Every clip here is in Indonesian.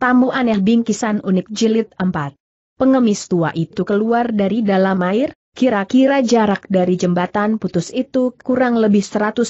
Tamu aneh bingkisan unik jilid 4. Pengemis tua itu keluar dari dalam air, kira-kira jarak dari jembatan putus itu kurang lebih 150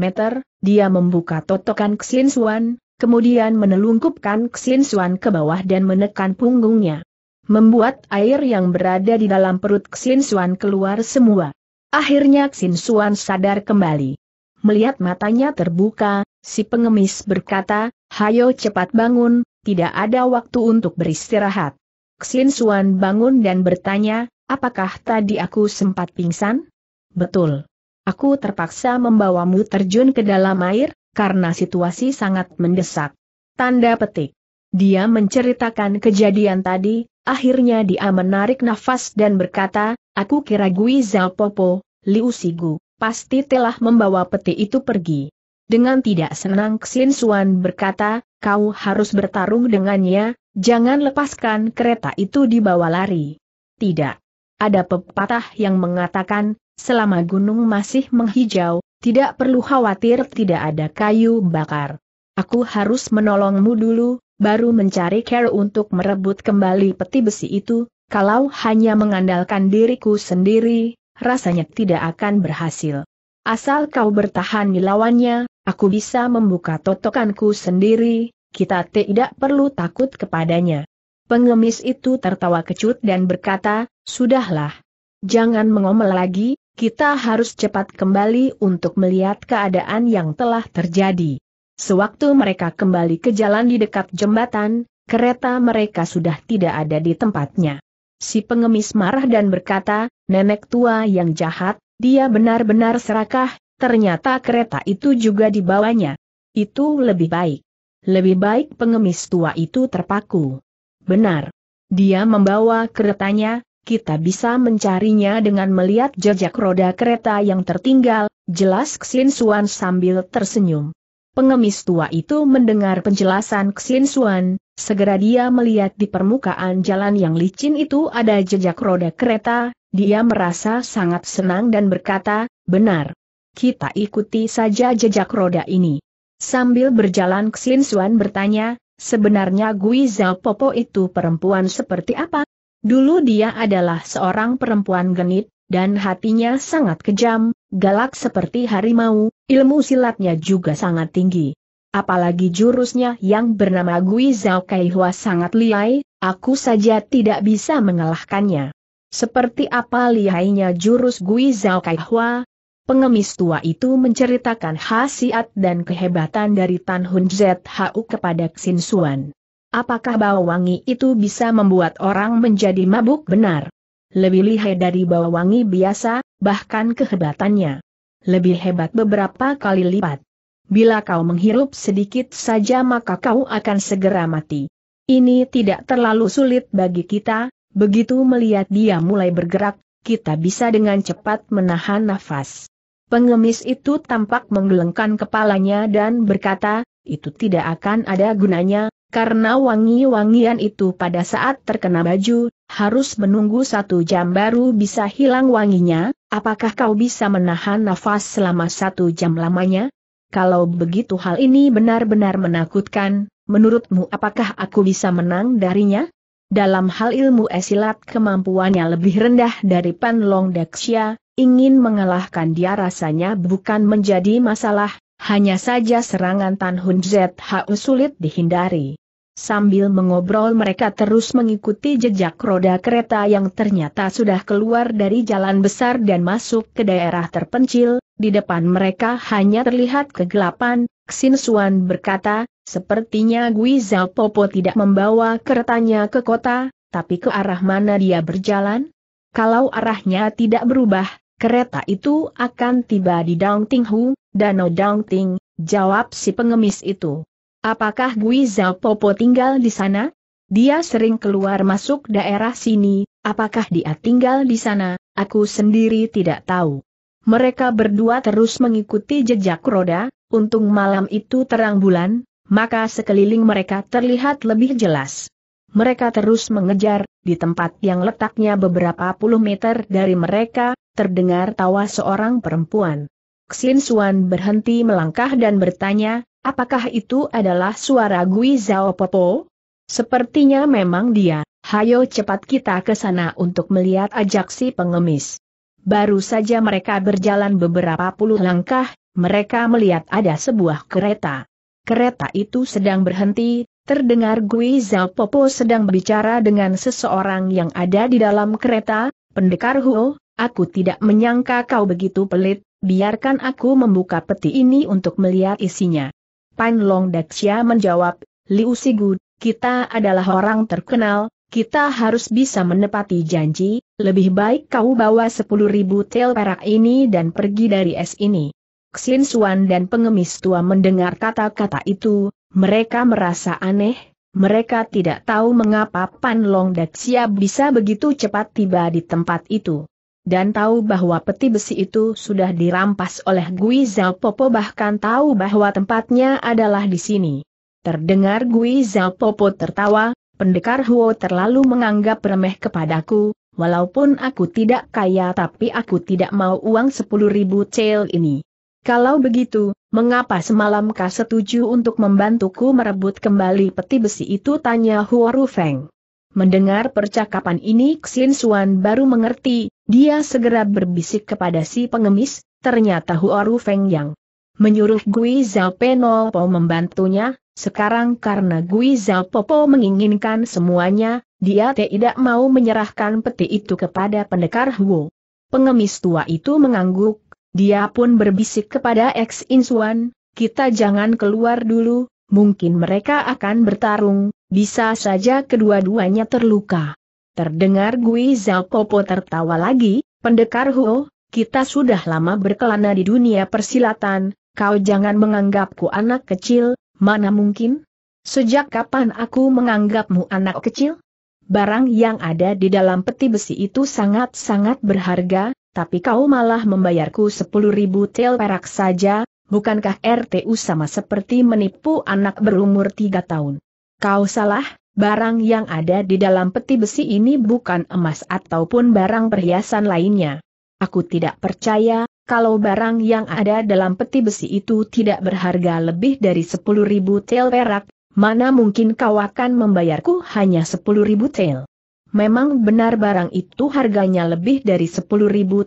meter, dia membuka totokan Ksinsuan, kemudian menelungkupkan Ksinsuan ke bawah dan menekan punggungnya. Membuat air yang berada di dalam perut Ksinsuan keluar semua. Akhirnya Ksinsuan sadar kembali. Melihat matanya terbuka, si pengemis berkata, Hayo cepat bangun, tidak ada waktu untuk beristirahat. Xin Suan bangun dan bertanya, apakah tadi aku sempat pingsan? Betul. Aku terpaksa membawamu terjun ke dalam air, karena situasi sangat mendesak. Tanda petik. Dia menceritakan kejadian tadi, akhirnya dia menarik nafas dan berkata, aku kira Gui Zhao Popo, Liu Sigu, pasti telah membawa peti itu pergi. Dengan tidak senang Xin Suan berkata, kau harus bertarung dengannya, jangan lepaskan kereta itu dibawa lari. Tidak. Ada pepatah yang mengatakan, selama gunung masih menghijau, tidak perlu khawatir tidak ada kayu bakar. Aku harus menolongmu dulu, baru mencari care untuk merebut kembali peti besi itu, kalau hanya mengandalkan diriku sendiri, rasanya tidak akan berhasil. Asal kau bertahan melawannya, aku bisa membuka totokanku sendiri, kita tidak perlu takut kepadanya. Pengemis itu tertawa kecut dan berkata, Sudahlah. Jangan mengomel lagi, kita harus cepat kembali untuk melihat keadaan yang telah terjadi. Sewaktu mereka kembali ke jalan di dekat jembatan, kereta mereka sudah tidak ada di tempatnya. Si pengemis marah dan berkata, nenek tua yang jahat, dia benar-benar serakah, ternyata kereta itu juga dibawanya. Itu lebih baik. Lebih baik pengemis tua itu terpaku. Benar. Dia membawa keretanya, kita bisa mencarinya dengan melihat jejak roda kereta yang tertinggal, jelas Xin Suan sambil tersenyum. Pengemis tua itu mendengar penjelasan Xin Suan, segera dia melihat di permukaan jalan yang licin itu ada jejak roda kereta, dia merasa sangat senang dan berkata, benar. Kita ikuti saja jejak roda ini. Sambil berjalan Xin Xuan bertanya, sebenarnya Gui Zhao Popo itu perempuan seperti apa? Dulu dia adalah seorang perempuan genit, dan hatinya sangat kejam, galak seperti harimau, ilmu silatnya juga sangat tinggi. Apalagi jurusnya yang bernama Gui Zhao Kaihua sangat liai, aku saja tidak bisa mengalahkannya. Seperti apa lihainya jurus Gui Zhao Kaihua, Pengemis tua itu menceritakan khasiat dan kehebatan dari Tan Hun ZHU kepada Xin Suan. Apakah wangi itu bisa membuat orang menjadi mabuk benar? Lebih lihai dari wangi biasa, bahkan kehebatannya. Lebih hebat beberapa kali lipat. Bila kau menghirup sedikit saja maka kau akan segera mati. Ini tidak terlalu sulit bagi kita, begitu melihat dia mulai bergerak, kita bisa dengan cepat menahan nafas. Pengemis itu tampak menggelengkan kepalanya dan berkata, itu tidak akan ada gunanya, karena wangi-wangian itu pada saat terkena baju, harus menunggu satu jam baru bisa hilang wanginya, apakah kau bisa menahan nafas selama satu jam lamanya? Kalau begitu hal ini benar-benar menakutkan, menurutmu apakah aku bisa menang darinya? Dalam hal ilmu esilat kemampuannya lebih rendah dari Panlong Dexia, ingin mengalahkan dia rasanya bukan menjadi masalah, hanya saja serangan Tan Hun ZHU sulit dihindari. Sambil mengobrol mereka terus mengikuti jejak roda kereta yang ternyata sudah keluar dari jalan besar dan masuk ke daerah terpencil, di depan mereka hanya terlihat kegelapan, Xin Suan berkata, Sepertinya Gui Zhao Popo tidak membawa keretanya ke kota, tapi ke arah mana dia berjalan? Kalau arahnya tidak berubah, kereta itu akan tiba di Hu, Danau Ting, jawab si pengemis itu. Apakah Gui Zhao Popo tinggal di sana? Dia sering keluar masuk daerah sini, apakah dia tinggal di sana? Aku sendiri tidak tahu. Mereka berdua terus mengikuti jejak roda, untung malam itu terang bulan, maka sekeliling mereka terlihat lebih jelas. Mereka terus mengejar, di tempat yang letaknya beberapa puluh meter dari mereka, terdengar tawa seorang perempuan. Xin Xuan berhenti melangkah dan bertanya, apakah itu adalah suara Gui Zhao Popo? Sepertinya memang dia, hayo cepat kita ke sana untuk melihat ajak si pengemis. Baru saja mereka berjalan beberapa puluh langkah, mereka melihat ada sebuah kereta. Kereta itu sedang berhenti, terdengar Gui Zhao Popo sedang berbicara dengan seseorang yang ada di dalam kereta, pendekar Huo, aku tidak menyangka kau begitu pelit, biarkan aku membuka peti ini untuk melihat isinya. Pan Long Daxia menjawab, Liu Sigu, kita adalah orang terkenal, kita harus bisa menepati janji, lebih baik kau bawa sepuluh ribu tel perak ini dan pergi dari es ini. Xin Suan dan pengemis tua mendengar kata-kata itu, mereka merasa aneh, mereka tidak tahu mengapa Pan Long Siap bisa begitu cepat tiba di tempat itu. Dan tahu bahwa peti besi itu sudah dirampas oleh Gui Zhao Popo bahkan tahu bahwa tempatnya adalah di sini. Terdengar Gui Zhao Popo tertawa, pendekar Huo terlalu menganggap remeh kepadaku, walaupun aku tidak kaya tapi aku tidak mau uang sepuluh ribu cel ini. Kalau begitu, mengapa semalam kau setuju untuk membantuku merebut kembali peti besi itu tanya Huo Feng. Mendengar percakapan ini Xin Xuan baru mengerti, dia segera berbisik kepada si pengemis, ternyata Huo Feng yang menyuruh Gui Zhao Penopo membantunya, sekarang karena Gui Zhao Popo menginginkan semuanya, dia tidak mau menyerahkan peti itu kepada pendekar Huo. Pengemis tua itu mengangguk, dia pun berbisik kepada ex Insuan, kita jangan keluar dulu, mungkin mereka akan bertarung, bisa saja kedua-duanya terluka. Terdengar Gui Zalpopo tertawa lagi, pendekar Huo, kita sudah lama berkelana di dunia persilatan, kau jangan menganggapku anak kecil, mana mungkin? Sejak kapan aku menganggapmu anak kecil? Barang yang ada di dalam peti besi itu sangat-sangat berharga, tapi kau malah membayarku sepuluh ribu tel perak saja, bukankah RTU sama seperti menipu anak berumur tiga tahun? Kau salah, barang yang ada di dalam peti besi ini bukan emas ataupun barang perhiasan lainnya. Aku tidak percaya, kalau barang yang ada dalam peti besi itu tidak berharga lebih dari sepuluh ribu tel perak, mana mungkin kau akan membayarku hanya sepuluh ribu tel. Memang benar barang itu harganya lebih dari 10.000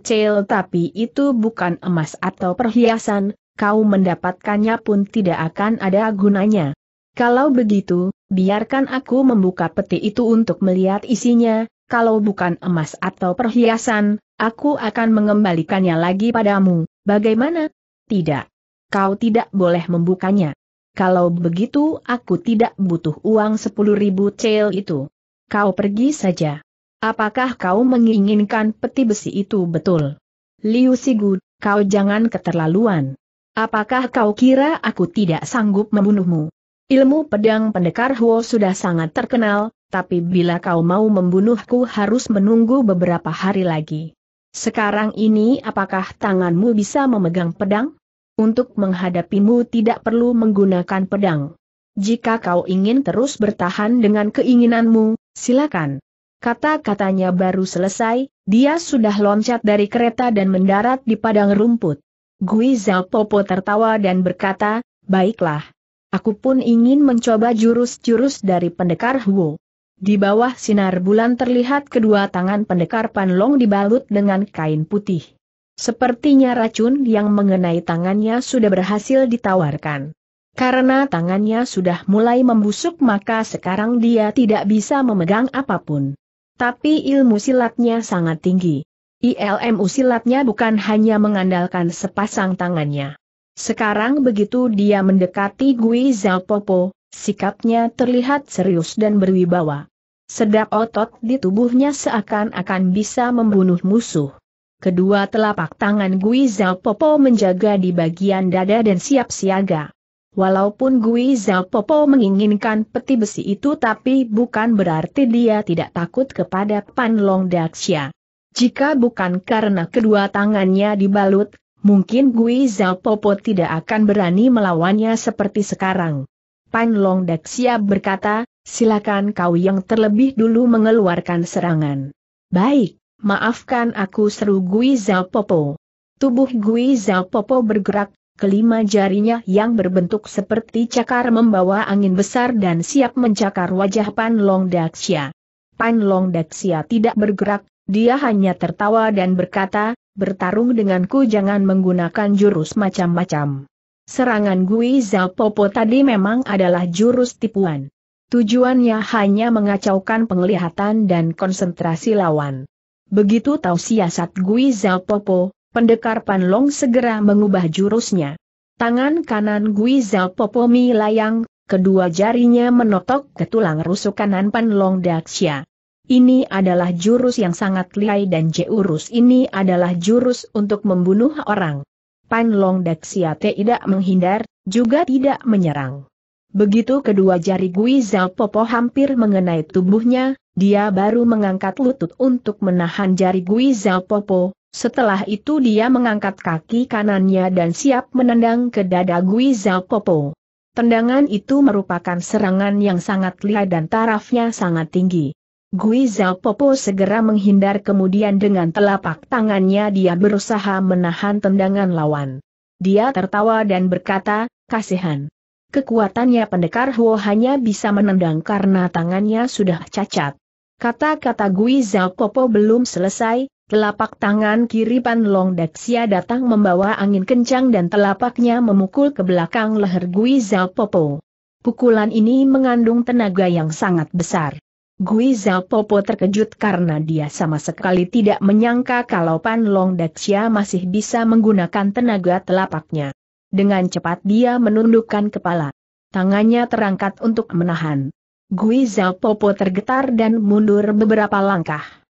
cel tapi itu bukan emas atau perhiasan, kau mendapatkannya pun tidak akan ada gunanya. Kalau begitu, biarkan aku membuka peti itu untuk melihat isinya, kalau bukan emas atau perhiasan, aku akan mengembalikannya lagi padamu, bagaimana? Tidak. Kau tidak boleh membukanya. Kalau begitu aku tidak butuh uang 10.000 cel itu. Kau pergi saja. Apakah kau menginginkan peti besi itu betul? Liu Sigu, kau jangan keterlaluan. Apakah kau kira aku tidak sanggup membunuhmu? Ilmu pedang pendekar Huo sudah sangat terkenal, tapi bila kau mau membunuhku harus menunggu beberapa hari lagi. Sekarang ini apakah tanganmu bisa memegang pedang? Untuk menghadapimu tidak perlu menggunakan pedang. Jika kau ingin terus bertahan dengan keinginanmu, Silakan. Kata-katanya baru selesai, dia sudah loncat dari kereta dan mendarat di padang rumput. Gui Popo tertawa dan berkata, baiklah. Aku pun ingin mencoba jurus-jurus dari pendekar Huo. Di bawah sinar bulan terlihat kedua tangan pendekar Panlong dibalut dengan kain putih. Sepertinya racun yang mengenai tangannya sudah berhasil ditawarkan. Karena tangannya sudah mulai membusuk maka sekarang dia tidak bisa memegang apapun. Tapi ilmu silatnya sangat tinggi. ILMU silatnya bukan hanya mengandalkan sepasang tangannya. Sekarang begitu dia mendekati Gui Zhao Popo, sikapnya terlihat serius dan berwibawa. Sedap otot di tubuhnya seakan-akan bisa membunuh musuh. Kedua telapak tangan Gui Zhao Popo menjaga di bagian dada dan siap siaga. Walaupun Gui Zhao Popo menginginkan peti besi itu tapi bukan berarti dia tidak takut kepada Pan Long Daxia. Jika bukan karena kedua tangannya dibalut, mungkin Gui Zhao Popo tidak akan berani melawannya seperti sekarang. Pan Long Daxia berkata, silakan kau yang terlebih dulu mengeluarkan serangan. Baik, maafkan aku seru Gui Zhao Popo. Tubuh Gui Zhao Popo bergerak, Kelima jarinya yang berbentuk seperti cakar membawa angin besar dan siap mencakar wajah Pan Long Daxia. Pan Long Daxia tidak bergerak, dia hanya tertawa dan berkata, bertarung denganku jangan menggunakan jurus macam-macam. Serangan Gui Zhao Popo tadi memang adalah jurus tipuan. Tujuannya hanya mengacaukan penglihatan dan konsentrasi lawan. Begitu tahu siasat Gui Zhao Popo, pendekar Panlong segera mengubah jurusnya. Tangan kanan Guizal Popo Popomi layang, kedua jarinya menotok ke tulang rusuk kanan Panlong Daksya. Ini adalah jurus yang sangat lihai dan jurus ini adalah jurus untuk membunuh orang. Panlong Daksya tidak menghindar, juga tidak menyerang. Begitu kedua jari Guizal Popo hampir mengenai tubuhnya, dia baru mengangkat lutut untuk menahan jari Guizal Popo, setelah itu dia mengangkat kaki kanannya dan siap menendang ke dada Gui Zhao Popo. Tendangan itu merupakan serangan yang sangat liar dan tarafnya sangat tinggi. Gui Zhao Popo segera menghindar kemudian dengan telapak tangannya dia berusaha menahan tendangan lawan. Dia tertawa dan berkata, kasihan. Kekuatannya pendekar Huo hanya bisa menendang karena tangannya sudah cacat. Kata-kata Gui Zhao Popo belum selesai, Telapak tangan kiri Pan Long Daxia datang membawa angin kencang dan telapaknya memukul ke belakang leher Gui Zhao Popo. Pukulan ini mengandung tenaga yang sangat besar. Gui Zhao Popo terkejut karena dia sama sekali tidak menyangka kalau Pan Long Daxia masih bisa menggunakan tenaga telapaknya. Dengan cepat dia menundukkan kepala. Tangannya terangkat untuk menahan. Gui Zhao Popo tergetar dan mundur beberapa langkah.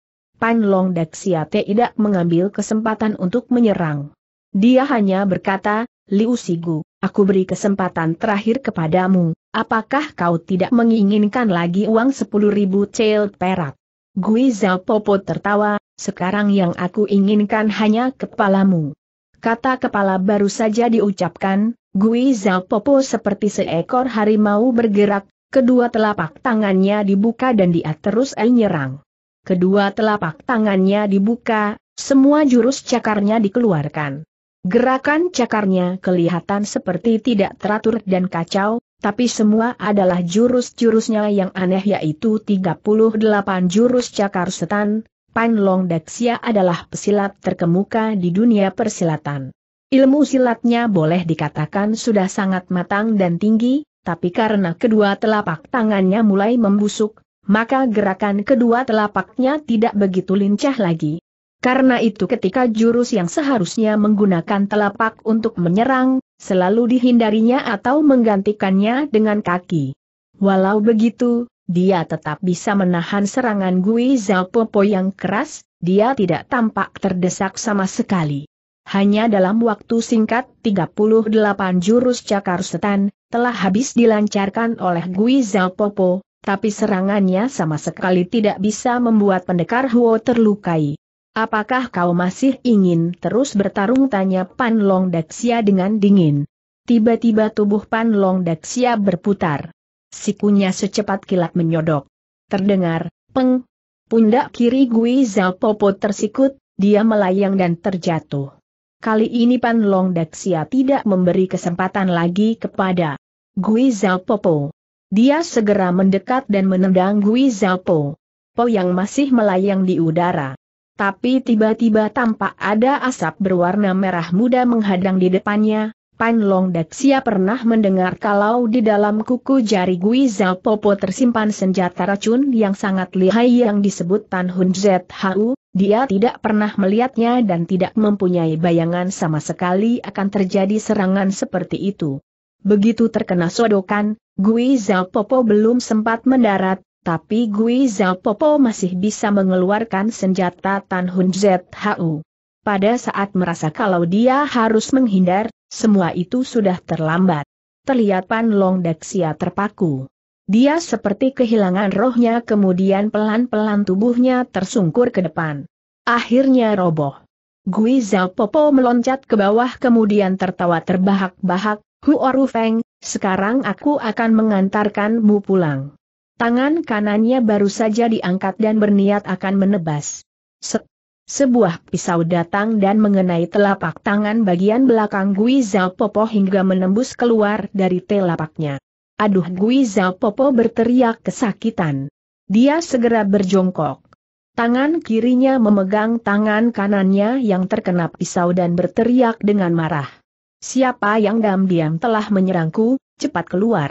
Pan Long Daxiate tidak mengambil kesempatan untuk menyerang. Dia hanya berkata, Liu Sigu, aku beri kesempatan terakhir kepadamu, apakah kau tidak menginginkan lagi uang 10.000 cel perak? Gui Zhao Popo tertawa, sekarang yang aku inginkan hanya kepalamu. Kata kepala baru saja diucapkan, Gui Zhao Popo seperti seekor harimau bergerak, kedua telapak tangannya dibuka dan dia terus menyerang. Kedua telapak tangannya dibuka, semua jurus cakarnya dikeluarkan. Gerakan cakarnya kelihatan seperti tidak teratur dan kacau, tapi semua adalah jurus-jurusnya yang aneh yaitu 38 jurus cakar setan, Pan Long Daxia adalah pesilat terkemuka di dunia persilatan. Ilmu silatnya boleh dikatakan sudah sangat matang dan tinggi, tapi karena kedua telapak tangannya mulai membusuk, maka gerakan kedua telapaknya tidak begitu lincah lagi. Karena itu ketika jurus yang seharusnya menggunakan telapak untuk menyerang, selalu dihindarinya atau menggantikannya dengan kaki. Walau begitu, dia tetap bisa menahan serangan Gui Zalpopo yang keras, dia tidak tampak terdesak sama sekali. Hanya dalam waktu singkat 38 jurus cakar setan, telah habis dilancarkan oleh Gui Zalpopo, tapi serangannya sama sekali tidak bisa membuat pendekar Huo terlukai. Apakah kau masih ingin terus bertarung tanya Pan Long Daxia dengan dingin. Tiba-tiba tubuh Pan Long Daxia berputar. Sikunya secepat kilat menyodok. Terdengar, peng. Pundak kiri Gui Zhao Popo tersikut, dia melayang dan terjatuh. Kali ini Pan Long Daxia tidak memberi kesempatan lagi kepada Gui Zhao Popo. Dia segera mendekat dan menendang Gui Zhao Po yang masih melayang di udara. Tapi tiba-tiba tampak ada asap berwarna merah muda menghadang di depannya, Pan Long Dexia pernah mendengar kalau di dalam kuku jari Gui Zhao Po tersimpan senjata racun yang sangat lihai yang disebut Tan Hun ZHU, dia tidak pernah melihatnya dan tidak mempunyai bayangan sama sekali akan terjadi serangan seperti itu. Begitu terkena sodokan, Gui Zhao Popo belum sempat mendarat, tapi Gui Zhao Popo masih bisa mengeluarkan senjata Tan Hun ZHU. Pada saat merasa kalau dia harus menghindar, semua itu sudah terlambat. Terlihat Pan Long Dexia terpaku. Dia seperti kehilangan rohnya kemudian pelan-pelan tubuhnya tersungkur ke depan. Akhirnya roboh. Gui Zhao Popo meloncat ke bawah kemudian tertawa terbahak-bahak, Huoru Feng, sekarang aku akan mengantarkanmu pulang. Tangan kanannya baru saja diangkat dan berniat akan menebas. Se Sebuah pisau datang dan mengenai telapak tangan bagian belakang Gui Zhao Popo hingga menembus keluar dari telapaknya. Aduh Gui Zhao Popo berteriak kesakitan. Dia segera berjongkok. Tangan kirinya memegang tangan kanannya yang terkena pisau dan berteriak dengan marah siapa yang diam-diam telah menyerangku, cepat keluar.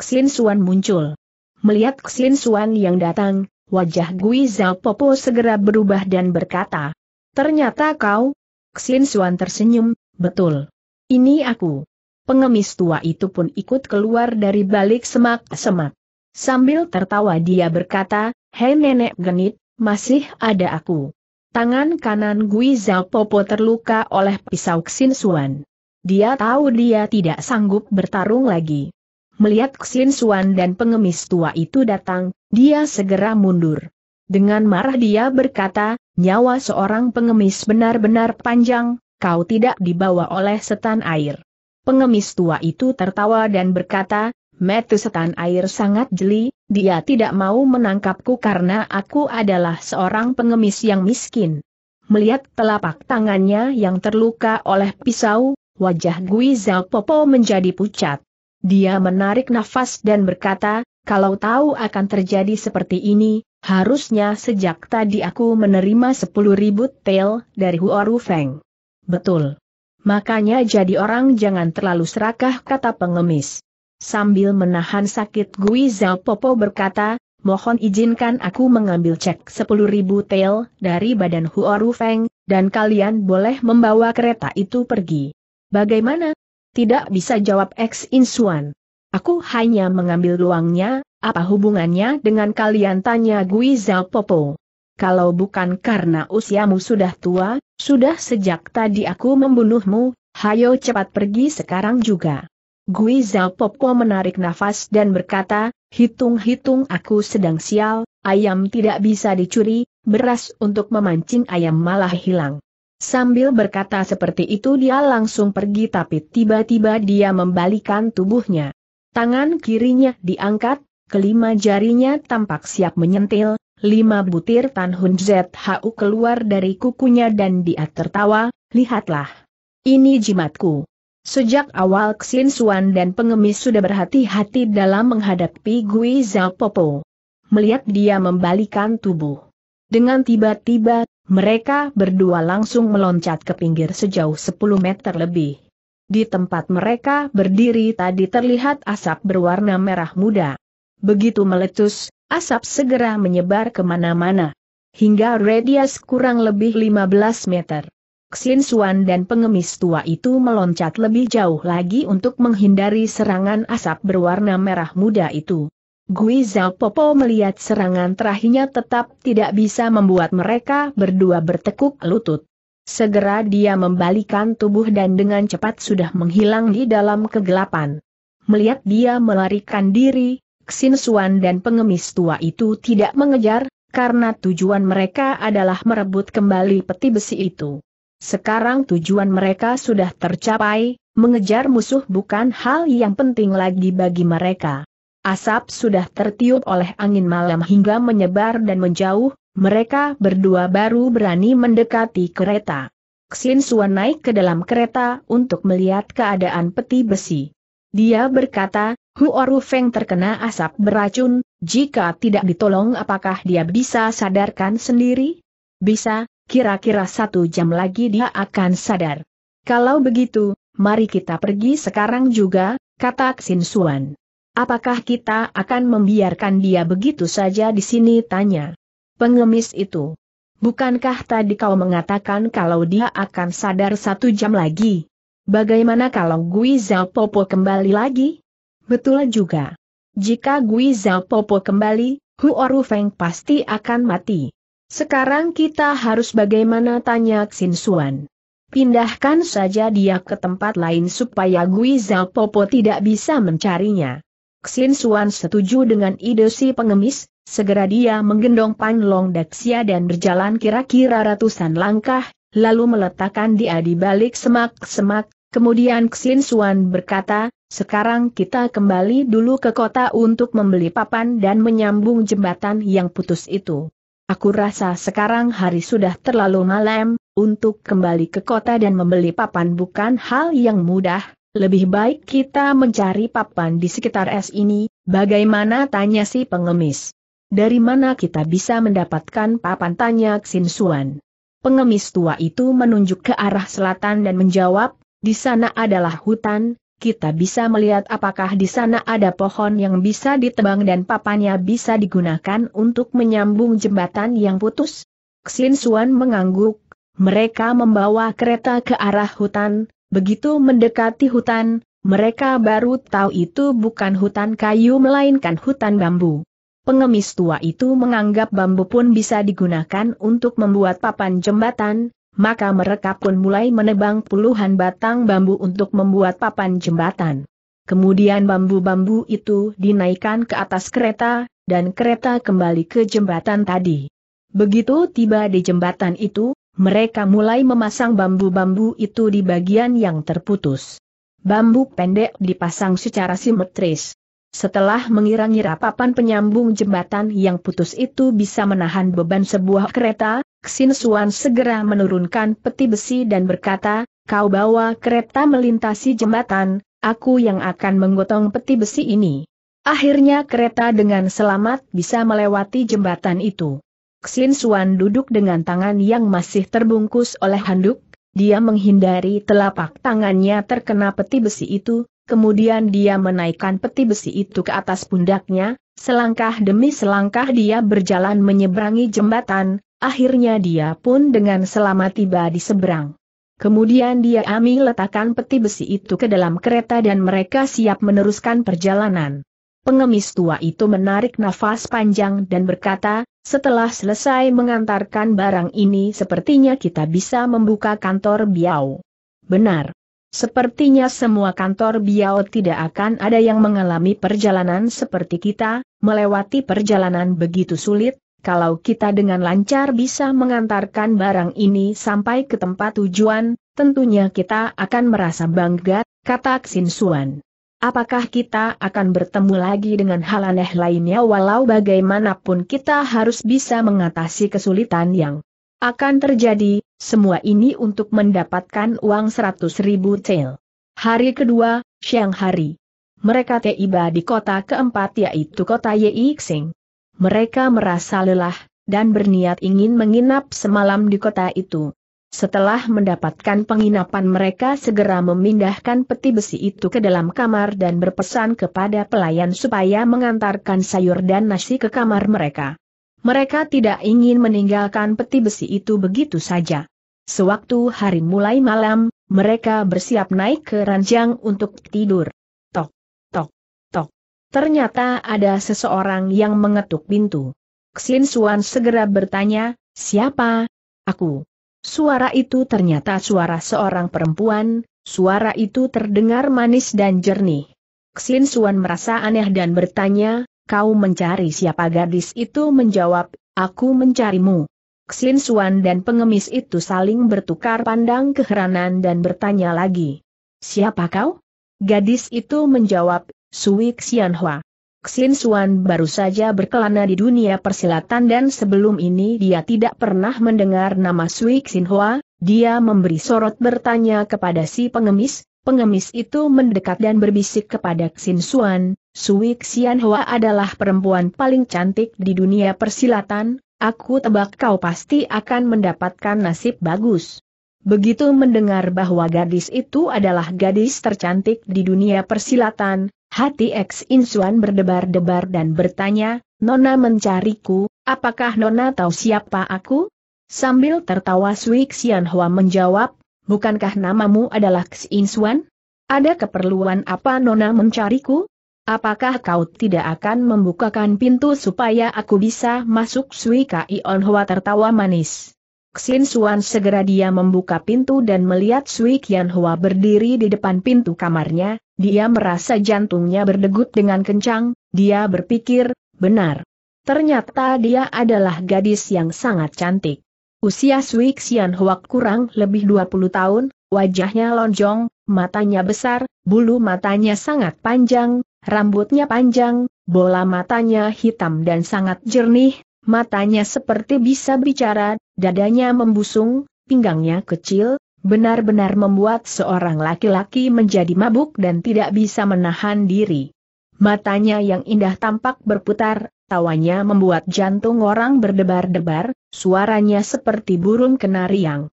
Xin Suan muncul. Melihat Xin Suan yang datang, wajah Gui Zhao Popo segera berubah dan berkata, Ternyata kau? Xin Suan tersenyum, betul. Ini aku. Pengemis tua itu pun ikut keluar dari balik semak-semak. Sambil tertawa dia berkata, Hei nenek genit, masih ada aku. Tangan kanan Gui Zhao Popo terluka oleh pisau Xin Suan. Dia tahu dia tidak sanggup bertarung lagi. Melihat Xin Suan dan pengemis tua itu datang, dia segera mundur. Dengan marah dia berkata, nyawa seorang pengemis benar-benar panjang, kau tidak dibawa oleh setan air. Pengemis tua itu tertawa dan berkata, Metu setan air sangat jeli, dia tidak mau menangkapku karena aku adalah seorang pengemis yang miskin. Melihat telapak tangannya yang terluka oleh pisau, Wajah Gui Zhao Popo menjadi pucat. Dia menarik nafas dan berkata, kalau tahu akan terjadi seperti ini, harusnya sejak tadi aku menerima sepuluh ribu tel dari Huoru Feng. Betul. Makanya jadi orang jangan terlalu serakah kata pengemis. Sambil menahan sakit Gui Zhao Popo berkata, mohon izinkan aku mengambil cek ribu tel dari badan Huoru Feng, dan kalian boleh membawa kereta itu pergi. Bagaimana? Tidak bisa jawab X Insuan. Aku hanya mengambil ruangnya. apa hubungannya dengan kalian tanya Gui Zhao Popo. Kalau bukan karena usiamu sudah tua, sudah sejak tadi aku membunuhmu, hayo cepat pergi sekarang juga. Gui Zhao Popo menarik nafas dan berkata, hitung-hitung aku sedang sial, ayam tidak bisa dicuri, beras untuk memancing ayam malah hilang. Sambil berkata seperti itu dia langsung pergi tapi tiba-tiba dia membalikan tubuhnya. Tangan kirinya diangkat, kelima jarinya tampak siap menyentil, lima butir Hun ZHU keluar dari kukunya dan dia tertawa, lihatlah. Ini jimatku. Sejak awal Xin Suan dan pengemis sudah berhati-hati dalam menghadapi Gui Zhao Popo. Melihat dia membalikan tubuh. Dengan tiba-tiba mereka berdua langsung meloncat ke pinggir sejauh 10 meter lebih. Di tempat mereka berdiri tadi terlihat asap berwarna merah muda. Begitu meletus, asap segera menyebar kemana-mana. Hingga radius kurang lebih 15 meter. Xin Xuan dan pengemis tua itu meloncat lebih jauh lagi untuk menghindari serangan asap berwarna merah muda itu. Gui Zhao Popo melihat serangan terakhirnya tetap tidak bisa membuat mereka berdua bertekuk lutut. Segera dia membalikan tubuh dan dengan cepat sudah menghilang di dalam kegelapan. Melihat dia melarikan diri, Xin Xuan dan pengemis tua itu tidak mengejar, karena tujuan mereka adalah merebut kembali peti besi itu. Sekarang tujuan mereka sudah tercapai, mengejar musuh bukan hal yang penting lagi bagi mereka. Asap sudah tertiup oleh angin malam hingga menyebar dan menjauh, mereka berdua baru berani mendekati kereta. Xin Suan naik ke dalam kereta untuk melihat keadaan peti besi. Dia berkata, Huoru Feng terkena asap beracun, jika tidak ditolong apakah dia bisa sadarkan sendiri? Bisa, kira-kira satu jam lagi dia akan sadar. Kalau begitu, mari kita pergi sekarang juga, kata Xin Suan. Apakah kita akan membiarkan dia begitu saja di sini tanya? Pengemis itu. Bukankah tadi kau mengatakan kalau dia akan sadar satu jam lagi? Bagaimana kalau Gui Zhao Popo kembali lagi? Betul juga. Jika Gui Zhao Popo kembali, Huoru Feng pasti akan mati. Sekarang kita harus bagaimana tanya Xin Suan. Pindahkan saja dia ke tempat lain supaya Gui Zhao Popo tidak bisa mencarinya. Xin Suan setuju dengan ide si pengemis, segera dia menggendong Pan Long Daxia dan berjalan kira-kira ratusan langkah, lalu meletakkan dia di balik semak-semak, kemudian Xin Suan berkata, sekarang kita kembali dulu ke kota untuk membeli papan dan menyambung jembatan yang putus itu. Aku rasa sekarang hari sudah terlalu malam, untuk kembali ke kota dan membeli papan bukan hal yang mudah, lebih baik kita mencari papan di sekitar es ini, bagaimana tanya si pengemis. Dari mana kita bisa mendapatkan papan tanya Xin Suan. Pengemis tua itu menunjuk ke arah selatan dan menjawab, di sana adalah hutan, kita bisa melihat apakah di sana ada pohon yang bisa ditebang dan papannya bisa digunakan untuk menyambung jembatan yang putus. Xin Suan mengangguk, mereka membawa kereta ke arah hutan, Begitu mendekati hutan, mereka baru tahu itu bukan hutan kayu melainkan hutan bambu. Pengemis tua itu menganggap bambu pun bisa digunakan untuk membuat papan jembatan, maka mereka pun mulai menebang puluhan batang bambu untuk membuat papan jembatan. Kemudian bambu-bambu itu dinaikkan ke atas kereta, dan kereta kembali ke jembatan tadi. Begitu tiba di jembatan itu, mereka mulai memasang bambu-bambu itu di bagian yang terputus. Bambu pendek dipasang secara simetris. Setelah mengira-ngira papan penyambung jembatan yang putus itu bisa menahan beban sebuah kereta, Xin Suan segera menurunkan peti besi dan berkata, kau bawa kereta melintasi jembatan, aku yang akan menggotong peti besi ini. Akhirnya kereta dengan selamat bisa melewati jembatan itu. Xin Suan duduk dengan tangan yang masih terbungkus oleh handuk, dia menghindari telapak tangannya terkena peti besi itu, kemudian dia menaikkan peti besi itu ke atas pundaknya, selangkah demi selangkah dia berjalan menyeberangi jembatan, akhirnya dia pun dengan selamat tiba di seberang. Kemudian dia ami letakkan peti besi itu ke dalam kereta dan mereka siap meneruskan perjalanan. Pengemis tua itu menarik nafas panjang dan berkata, setelah selesai mengantarkan barang ini sepertinya kita bisa membuka kantor Biau. Benar. Sepertinya semua kantor Biau tidak akan ada yang mengalami perjalanan seperti kita, melewati perjalanan begitu sulit, kalau kita dengan lancar bisa mengantarkan barang ini sampai ke tempat tujuan, tentunya kita akan merasa bangga, kata Xin Suan. Apakah kita akan bertemu lagi dengan hal aneh lainnya walau bagaimanapun kita harus bisa mengatasi kesulitan yang akan terjadi, semua ini untuk mendapatkan uang 100 ribu Hari kedua, siang hari. Mereka tiba di kota keempat yaitu kota Yixing. Mereka merasa lelah, dan berniat ingin menginap semalam di kota itu. Setelah mendapatkan penginapan mereka segera memindahkan peti besi itu ke dalam kamar dan berpesan kepada pelayan supaya mengantarkan sayur dan nasi ke kamar mereka. Mereka tidak ingin meninggalkan peti besi itu begitu saja. Sewaktu hari mulai malam, mereka bersiap naik ke ranjang untuk tidur. Tok, tok, tok. Ternyata ada seseorang yang mengetuk pintu. Xin Suan segera bertanya, siapa? Aku. Suara itu ternyata suara seorang perempuan, suara itu terdengar manis dan jernih. Xin Suan merasa aneh dan bertanya, kau mencari siapa gadis itu menjawab, aku mencarimu. Xin Suan dan pengemis itu saling bertukar pandang keheranan dan bertanya lagi. Siapa kau? Gadis itu menjawab, Sui Xianhua. Xin Suan baru saja berkelana di dunia persilatan dan sebelum ini dia tidak pernah mendengar nama Sui Xin Hua, dia memberi sorot bertanya kepada si pengemis, pengemis itu mendekat dan berbisik kepada Xin Suan, Sui Xian Hua adalah perempuan paling cantik di dunia persilatan, aku tebak kau pasti akan mendapatkan nasib bagus. Begitu mendengar bahwa gadis itu adalah gadis tercantik di dunia persilatan, Hati ex Insuan berdebar-debar dan bertanya, Nona mencariku, apakah Nona tahu siapa aku? Sambil tertawa Sui Xian Hua menjawab, bukankah namamu adalah X Insuan? Ada keperluan apa Nona mencariku? Apakah kau tidak akan membukakan pintu supaya aku bisa masuk Sui Kion Hua tertawa manis? Xin Suan segera dia membuka pintu dan melihat Sui Kian Hua berdiri di depan pintu kamarnya, dia merasa jantungnya berdegup dengan kencang, dia berpikir, benar. Ternyata dia adalah gadis yang sangat cantik. Usia Sui Xian Huak kurang lebih 20 tahun, wajahnya lonjong, matanya besar, bulu matanya sangat panjang, rambutnya panjang, bola matanya hitam dan sangat jernih, matanya seperti bisa bicara, dadanya membusung, pinggangnya kecil, benar-benar membuat seorang laki-laki menjadi mabuk dan tidak bisa menahan diri. Matanya yang indah tampak berputar, tawanya membuat jantung orang berdebar-debar, suaranya seperti burung kenari yang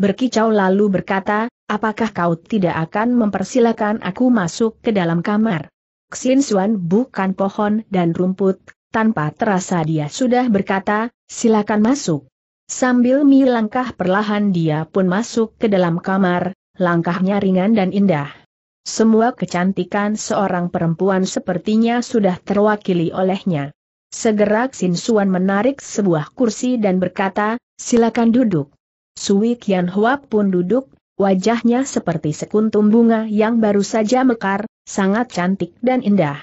Berkicau lalu berkata, apakah kau tidak akan mempersilakan aku masuk ke dalam kamar? Xuan bukan pohon dan rumput, tanpa terasa dia sudah berkata, silakan masuk. Sambil melangkah perlahan dia pun masuk ke dalam kamar, langkahnya ringan dan indah. Semua kecantikan seorang perempuan sepertinya sudah terwakili olehnya. Segera Xin Suan menarik sebuah kursi dan berkata, silakan duduk. Sui Kian Hua pun duduk, wajahnya seperti sekuntum bunga yang baru saja mekar, sangat cantik dan indah.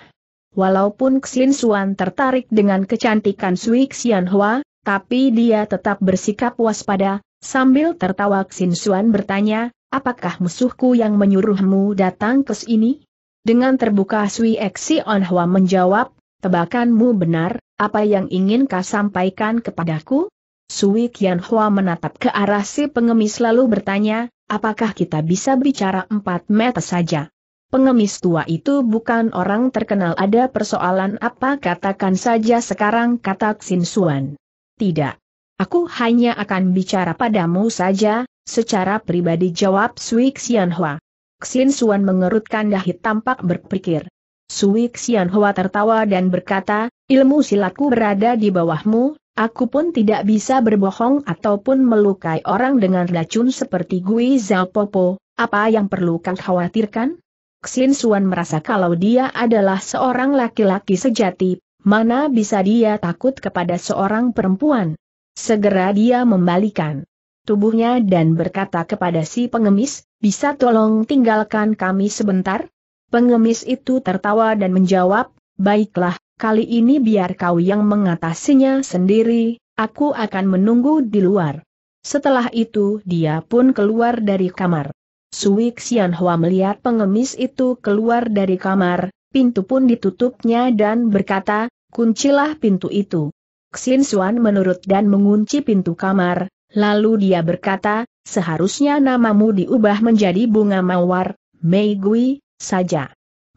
Walaupun Xin Suan tertarik dengan kecantikan Sui Xian Hua, tapi dia tetap bersikap waspada, sambil tertawa Xin Xuan bertanya, apakah musuhku yang menyuruhmu datang ke sini? Dengan terbuka Sui Eksi On Hua menjawab, tebakanmu benar, apa yang ingin kau sampaikan kepadaku? Sui Kian Hua menatap ke arah si pengemis lalu bertanya, apakah kita bisa bicara empat meter saja? Pengemis tua itu bukan orang terkenal ada persoalan apa katakan saja sekarang kata Xin Xuan. Tidak. Aku hanya akan bicara padamu saja, secara pribadi jawab Sui Xianhua. Xin Xuan mengerutkan dahi tampak berpikir. Sui Xianhua tertawa dan berkata, ilmu silaku berada di bawahmu, aku pun tidak bisa berbohong ataupun melukai orang dengan racun seperti Gui Zhao Popo, apa yang perlu kau khawatirkan? Xin Xuan merasa kalau dia adalah seorang laki-laki sejati, Mana bisa dia takut kepada seorang perempuan? Segera dia membalikan tubuhnya dan berkata kepada si pengemis, bisa tolong tinggalkan kami sebentar? Pengemis itu tertawa dan menjawab, baiklah, kali ini biar kau yang mengatasinya sendiri, aku akan menunggu di luar. Setelah itu dia pun keluar dari kamar. Sui Xianhua melihat pengemis itu keluar dari kamar, pintu pun ditutupnya dan berkata, kuncilah pintu itu. Xin Xuan menurut dan mengunci pintu kamar, lalu dia berkata, seharusnya namamu diubah menjadi bunga mawar, Mei Gui, saja.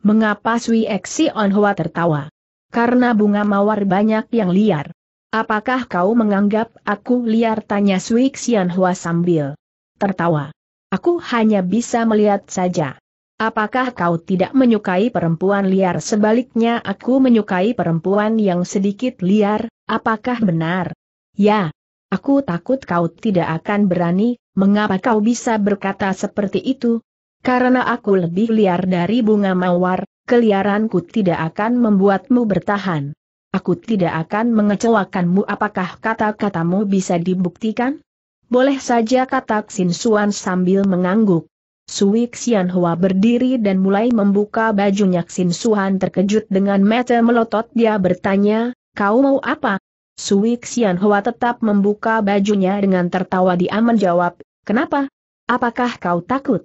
Mengapa Sui Eksi On Hua tertawa? Karena bunga mawar banyak yang liar. Apakah kau menganggap aku liar? Tanya Sui Xian Hua sambil tertawa. Aku hanya bisa melihat saja. Apakah kau tidak menyukai perempuan liar? Sebaliknya aku menyukai perempuan yang sedikit liar, apakah benar? Ya. Aku takut kau tidak akan berani, mengapa kau bisa berkata seperti itu? Karena aku lebih liar dari bunga mawar, keliaranku tidak akan membuatmu bertahan. Aku tidak akan mengecewakanmu apakah kata-katamu bisa dibuktikan? Boleh saja kata Xin Suan sambil mengangguk. Sui Xian berdiri dan mulai membuka bajunya Xin Suhan terkejut dengan mata melotot dia bertanya, kau mau apa? Sui Xian tetap membuka bajunya dengan tertawa dia menjawab, kenapa? Apakah kau takut?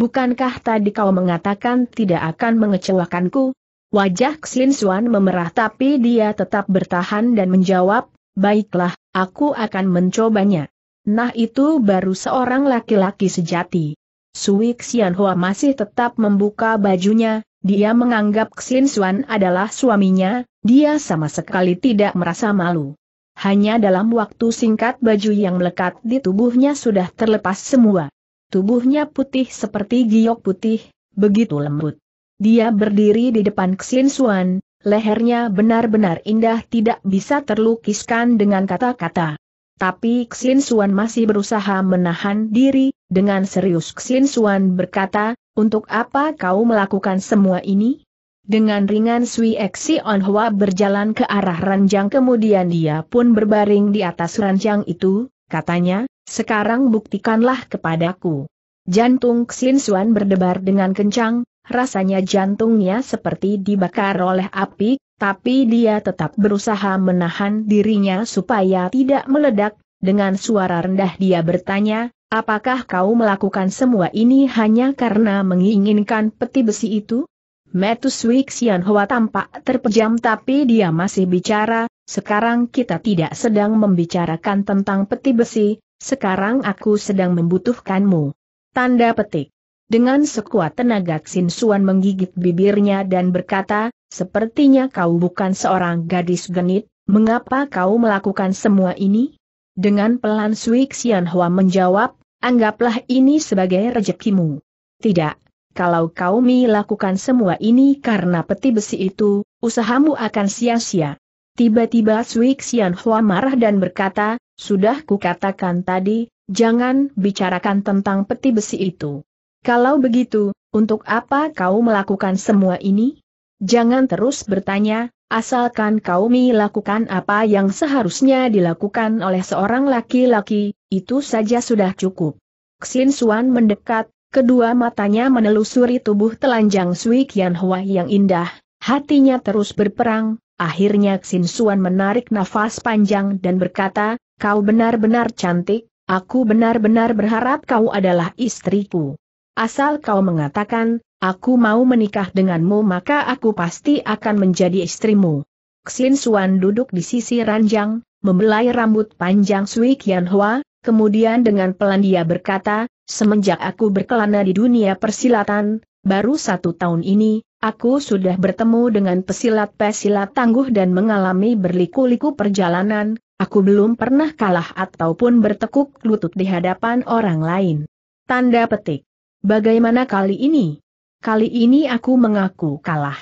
Bukankah tadi kau mengatakan tidak akan mengecewakanku? Wajah Xin Suhan memerah tapi dia tetap bertahan dan menjawab, baiklah, aku akan mencobanya. Nah itu baru seorang laki-laki sejati. Sui Xianhua masih tetap membuka bajunya, dia menganggap Xin Xuan adalah suaminya, dia sama sekali tidak merasa malu. Hanya dalam waktu singkat baju yang melekat di tubuhnya sudah terlepas semua. Tubuhnya putih seperti giok putih, begitu lembut. Dia berdiri di depan Xin Xuan, lehernya benar-benar indah tidak bisa terlukiskan dengan kata-kata. Tapi Xin Suan masih berusaha menahan diri, dengan serius Xin Suan berkata, untuk apa kau melakukan semua ini? Dengan ringan Sui Eksi On Hua berjalan ke arah ranjang kemudian dia pun berbaring di atas ranjang itu, katanya, sekarang buktikanlah kepadaku. Jantung Xin Suan berdebar dengan kencang, rasanya jantungnya seperti dibakar oleh api, tapi dia tetap berusaha menahan dirinya supaya tidak meledak, dengan suara rendah dia bertanya, apakah kau melakukan semua ini hanya karena menginginkan peti besi itu? Wixian Hua tampak terpejam tapi dia masih bicara, sekarang kita tidak sedang membicarakan tentang peti besi, sekarang aku sedang membutuhkanmu. Tanda petik. Dengan sekuat tenaga Xin Suan menggigit bibirnya dan berkata, sepertinya kau bukan seorang gadis genit, mengapa kau melakukan semua ini? Dengan pelan Sui Xian Hua menjawab, anggaplah ini sebagai rejekimu. Tidak, kalau kau melakukan semua ini karena peti besi itu, usahamu akan sia-sia. Tiba-tiba Sui Xian Hua marah dan berkata, sudah kukatakan tadi, jangan bicarakan tentang peti besi itu. Kalau begitu, untuk apa kau melakukan semua ini? Jangan terus bertanya, asalkan kau melakukan apa yang seharusnya dilakukan oleh seorang laki-laki, itu saja sudah cukup. Xin Suan mendekat, kedua matanya menelusuri tubuh telanjang Sui Kian Hua yang indah, hatinya terus berperang, akhirnya Xin Suan menarik nafas panjang dan berkata, kau benar-benar cantik, aku benar-benar berharap kau adalah istriku. Asal kau mengatakan, aku mau menikah denganmu maka aku pasti akan menjadi istrimu. Xin Suan duduk di sisi ranjang, membelai rambut panjang Sui Kian kemudian dengan pelan dia berkata, semenjak aku berkelana di dunia persilatan, baru satu tahun ini, aku sudah bertemu dengan pesilat-pesilat tangguh dan mengalami berliku-liku perjalanan, aku belum pernah kalah ataupun bertekuk lutut di hadapan orang lain. Tanda petik Bagaimana kali ini? Kali ini aku mengaku kalah.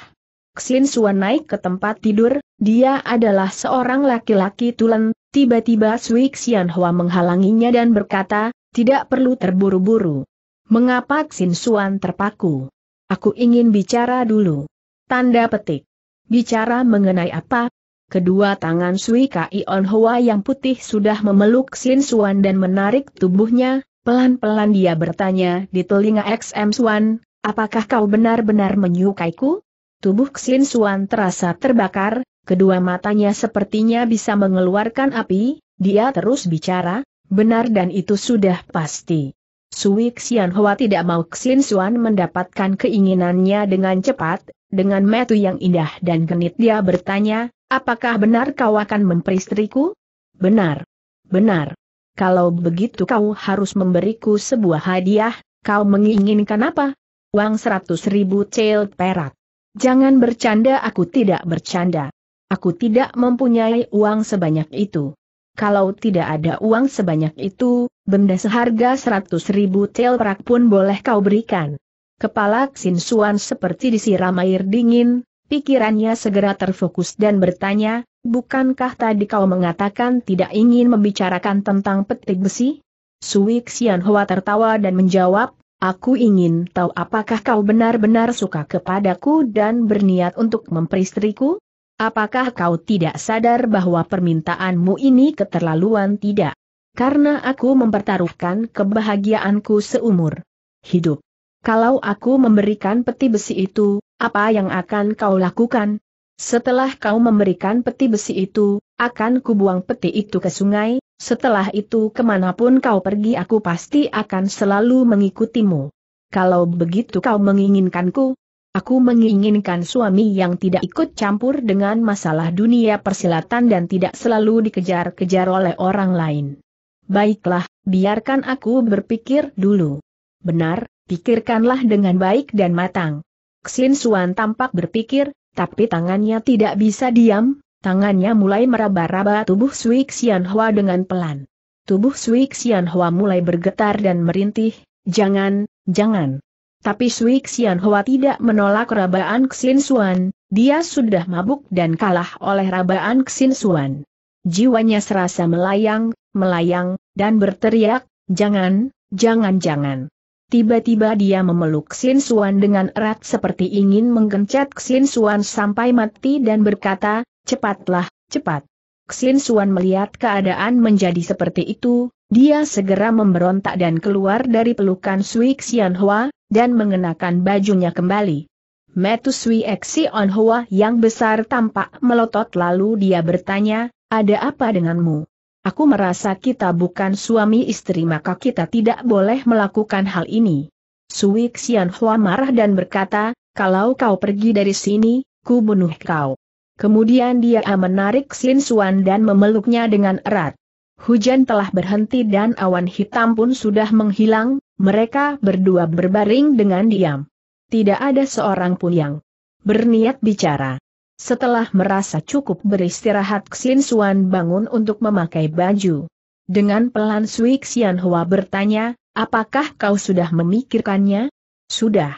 Xin Suan naik ke tempat tidur, dia adalah seorang laki-laki tulen, tiba-tiba Sui Xian Hua menghalanginya dan berkata, tidak perlu terburu-buru. Mengapa Xin Suan terpaku? Aku ingin bicara dulu. Tanda petik. Bicara mengenai apa? Kedua tangan Sui Kai On Hua yang putih sudah memeluk Xin Suan dan menarik tubuhnya, Pelan-pelan dia bertanya di telinga XM Suan, apakah kau benar-benar menyukaiku? Tubuh Xin Suan terasa terbakar, kedua matanya sepertinya bisa mengeluarkan api, dia terus bicara, benar dan itu sudah pasti. Sui Xian Hua tidak mau Xin Suan mendapatkan keinginannya dengan cepat, dengan metu yang indah dan genit dia bertanya, apakah benar kau akan memperistriku? Benar. Benar kalau begitu kau harus memberiku sebuah hadiah, kau menginginkan apa? Uang seratus ribu cel perak. Jangan bercanda aku tidak bercanda. Aku tidak mempunyai uang sebanyak itu. Kalau tidak ada uang sebanyak itu, benda seharga seratus ribu cel perak pun boleh kau berikan. Kepala Xin Suan seperti disiram air dingin, pikirannya segera terfokus dan bertanya, Bukankah tadi kau mengatakan tidak ingin membicarakan tentang petik besi? Sui Xian Hua tertawa dan menjawab, Aku ingin tahu apakah kau benar-benar suka kepadaku dan berniat untuk memperistriku? Apakah kau tidak sadar bahwa permintaanmu ini keterlaluan tidak? Karena aku mempertaruhkan kebahagiaanku seumur hidup. Kalau aku memberikan peti besi itu, apa yang akan kau lakukan? Setelah kau memberikan peti besi itu, akan kubuang peti itu ke sungai, setelah itu kemanapun kau pergi aku pasti akan selalu mengikutimu. Kalau begitu kau menginginkanku, Aku menginginkan suami yang tidak ikut campur dengan masalah dunia persilatan dan tidak selalu dikejar-kejar oleh orang lain. Baiklah, biarkan aku berpikir dulu. Benar, pikirkanlah dengan baik dan matang. Xin Suan tampak berpikir, tapi tangannya tidak bisa diam, tangannya mulai meraba-raba tubuh Sui Xianhua dengan pelan. Tubuh Sui Xianhua mulai bergetar dan merintih, jangan, jangan. Tapi Sui Xianhua tidak menolak rabaan Xin Xuan, dia sudah mabuk dan kalah oleh rabaan Xin Xuan. Jiwanya serasa melayang, melayang, dan berteriak, jangan, jangan-jangan. Tiba-tiba dia memeluk Xin Suan dengan erat seperti ingin menggencet Xin Suan sampai mati dan berkata, cepatlah, cepat. Xin Suan melihat keadaan menjadi seperti itu, dia segera memberontak dan keluar dari pelukan Sui Xian Hua, dan mengenakan bajunya kembali. Metu Sui Xian Hua yang besar tampak melotot lalu dia bertanya, ada apa denganmu? Aku merasa kita bukan suami istri maka kita tidak boleh melakukan hal ini. Sui Xian marah dan berkata, kalau kau pergi dari sini, ku bunuh kau. Kemudian dia menarik Xin Xuan dan memeluknya dengan erat. Hujan telah berhenti dan awan hitam pun sudah menghilang, mereka berdua berbaring dengan diam. Tidak ada seorang pun yang berniat bicara. Setelah merasa cukup beristirahat Xin Suan bangun untuk memakai baju. Dengan pelan Sui Xian Hua bertanya, apakah kau sudah memikirkannya? Sudah.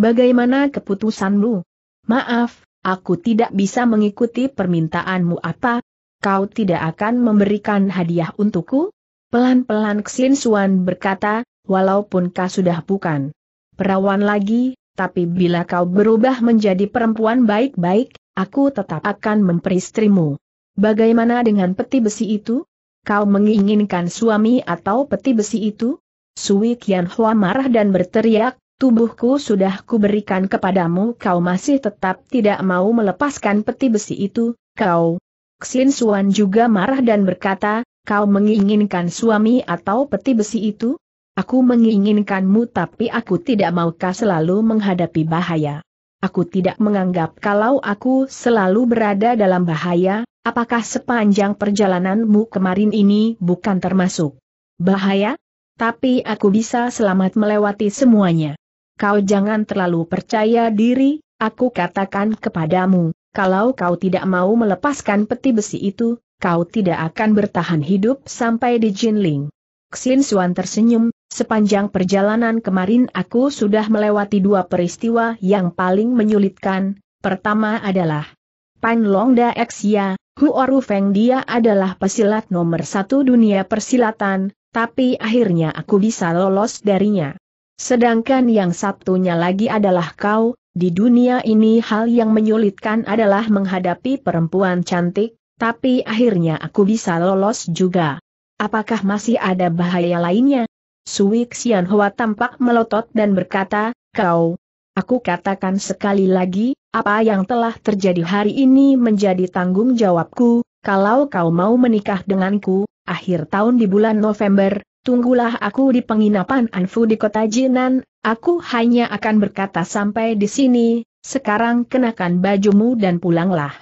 Bagaimana keputusanmu? Maaf, aku tidak bisa mengikuti permintaanmu apa? Kau tidak akan memberikan hadiah untukku? Pelan-pelan Xin Suan berkata, walaupun kau sudah bukan perawan lagi, tapi bila kau berubah menjadi perempuan baik-baik, aku tetap akan memperistrimu. Bagaimana dengan peti besi itu? Kau menginginkan suami atau peti besi itu? Sui Kian Hua marah dan berteriak, tubuhku sudah kuberikan kepadamu kau masih tetap tidak mau melepaskan peti besi itu, kau. Xin Suan juga marah dan berkata, kau menginginkan suami atau peti besi itu? Aku menginginkanmu tapi aku tidak maukah selalu menghadapi bahaya. Aku tidak menganggap kalau aku selalu berada dalam bahaya, apakah sepanjang perjalananmu kemarin ini bukan termasuk bahaya? Tapi aku bisa selamat melewati semuanya. Kau jangan terlalu percaya diri, aku katakan kepadamu, kalau kau tidak mau melepaskan peti besi itu, kau tidak akan bertahan hidup sampai di Jinling. Xin Xuan tersenyum, Sepanjang perjalanan kemarin aku sudah melewati dua peristiwa yang paling menyulitkan, pertama adalah Pan Xia Exia, ya, Huoru Feng dia adalah pesilat nomor satu dunia persilatan, tapi akhirnya aku bisa lolos darinya. Sedangkan yang satunya lagi adalah kau, di dunia ini hal yang menyulitkan adalah menghadapi perempuan cantik, tapi akhirnya aku bisa lolos juga. Apakah masih ada bahaya lainnya? Sui Xian Hua tampak melotot dan berkata, kau, aku katakan sekali lagi, apa yang telah terjadi hari ini menjadi tanggung jawabku, kalau kau mau menikah denganku, akhir tahun di bulan November, tunggulah aku di penginapan Anfu di kota Jinan, aku hanya akan berkata sampai di sini, sekarang kenakan bajumu dan pulanglah.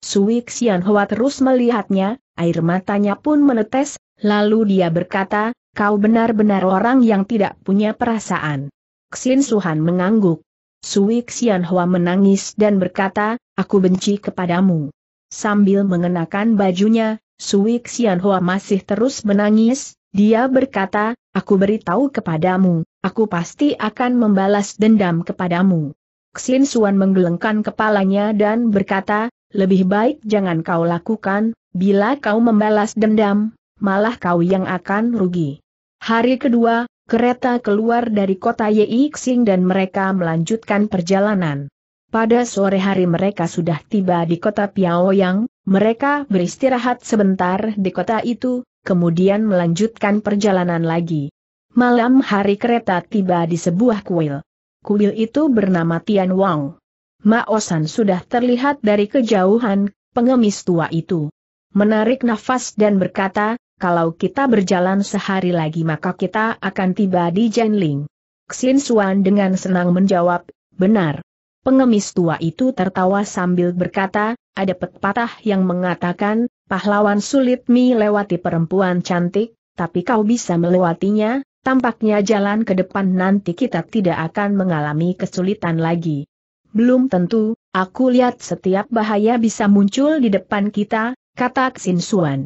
Sui Xian Hua terus melihatnya, air matanya pun menetes, lalu dia berkata, kau benar-benar orang yang tidak punya perasaan. Xin Suhan mengangguk. Sui Xian Hua menangis dan berkata, aku benci kepadamu. Sambil mengenakan bajunya, Sui Xian Hua masih terus menangis, dia berkata, aku beritahu kepadamu, aku pasti akan membalas dendam kepadamu. Xin Suan menggelengkan kepalanya dan berkata, lebih baik jangan kau lakukan, bila kau membalas dendam, malah kau yang akan rugi. Hari kedua, kereta keluar dari kota Yixing dan mereka melanjutkan perjalanan. Pada sore hari mereka sudah tiba di kota Piaoyang, mereka beristirahat sebentar di kota itu, kemudian melanjutkan perjalanan lagi. Malam hari kereta tiba di sebuah kuil. Kuil itu bernama Tian Wang. Maosan sudah terlihat dari kejauhan, pengemis tua itu. Menarik nafas dan berkata, kalau kita berjalan sehari lagi maka kita akan tiba di Jenling. Xin Suan dengan senang menjawab, benar. Pengemis tua itu tertawa sambil berkata, ada pepatah yang mengatakan, pahlawan sulit mi lewati perempuan cantik, tapi kau bisa melewatinya, tampaknya jalan ke depan nanti kita tidak akan mengalami kesulitan lagi. Belum tentu, aku lihat setiap bahaya bisa muncul di depan kita, kata Xin Suan.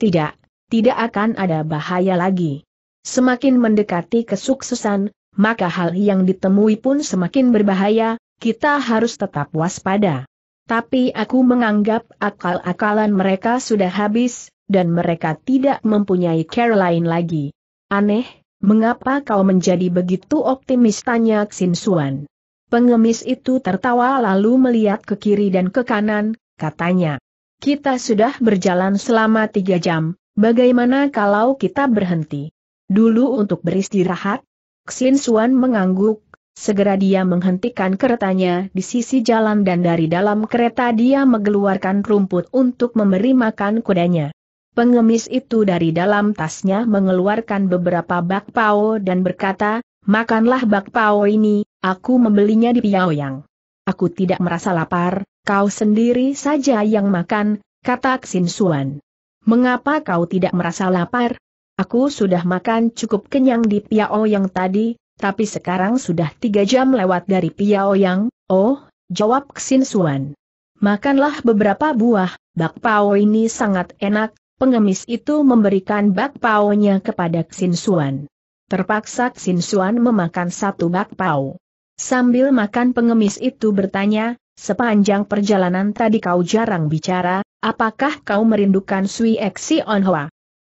Tidak, tidak akan ada bahaya lagi. Semakin mendekati kesuksesan, maka hal yang ditemui pun semakin berbahaya, kita harus tetap waspada. Tapi aku menganggap akal-akalan mereka sudah habis, dan mereka tidak mempunyai care lain lagi. Aneh, mengapa kau menjadi begitu optimis tanya Xin Suan. Pengemis itu tertawa lalu melihat ke kiri dan ke kanan, katanya. Kita sudah berjalan selama tiga jam, Bagaimana kalau kita berhenti? Dulu untuk beristirahat? Xin Xuan mengangguk, segera dia menghentikan keretanya di sisi jalan dan dari dalam kereta dia mengeluarkan rumput untuk memberi makan kudanya. Pengemis itu dari dalam tasnya mengeluarkan beberapa bakpao dan berkata, makanlah bakpao ini, aku membelinya di Piaoyang. Aku tidak merasa lapar, kau sendiri saja yang makan, kata Xin Xuan. Mengapa kau tidak merasa lapar? Aku sudah makan cukup kenyang di Piao yang tadi, tapi sekarang sudah tiga jam lewat dari Piao yang, oh, jawab Xin Suan. Makanlah beberapa buah, bakpao ini sangat enak, pengemis itu memberikan bakpao-nya kepada Xin Suan. Terpaksa Xin Suan memakan satu bakpao. Sambil makan pengemis itu bertanya, sepanjang perjalanan tadi kau jarang bicara, Apakah kau merindukan Sui Xi On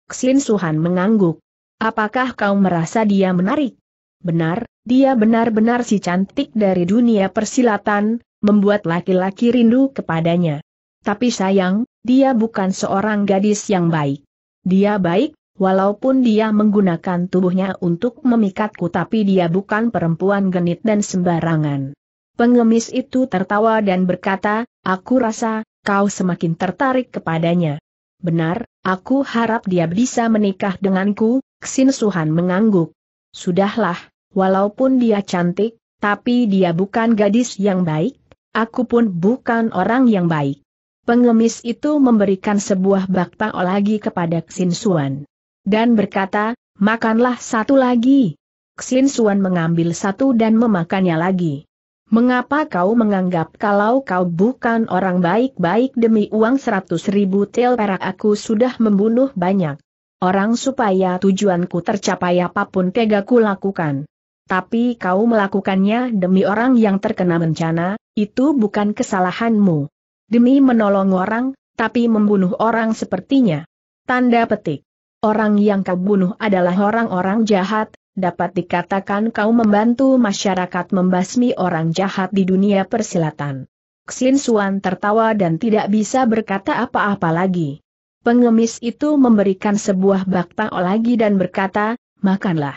Xin Suhan mengangguk. Apakah kau merasa dia menarik? Benar, dia benar-benar si cantik dari dunia persilatan, membuat laki-laki rindu kepadanya. Tapi sayang, dia bukan seorang gadis yang baik. Dia baik, walaupun dia menggunakan tubuhnya untuk memikatku tapi dia bukan perempuan genit dan sembarangan. Pengemis itu tertawa dan berkata, aku rasa, kau semakin tertarik kepadanya. Benar, aku harap dia bisa menikah denganku, Xin Suhan mengangguk. Sudahlah, walaupun dia cantik, tapi dia bukan gadis yang baik, aku pun bukan orang yang baik. Pengemis itu memberikan sebuah bakpao lagi kepada Xin Suan. Dan berkata, makanlah satu lagi. Xin Suan mengambil satu dan memakannya lagi. Mengapa kau menganggap kalau kau bukan orang baik-baik demi uang seratus ribu tel perak aku sudah membunuh banyak orang supaya tujuanku tercapai apapun tega ku lakukan. Tapi kau melakukannya demi orang yang terkena bencana, itu bukan kesalahanmu. Demi menolong orang, tapi membunuh orang sepertinya. Tanda petik. Orang yang kau bunuh adalah orang-orang jahat, dapat dikatakan kau membantu masyarakat membasmi orang jahat di dunia persilatan. Xin Suan tertawa dan tidak bisa berkata apa-apa lagi. Pengemis itu memberikan sebuah bak lagi dan berkata, makanlah.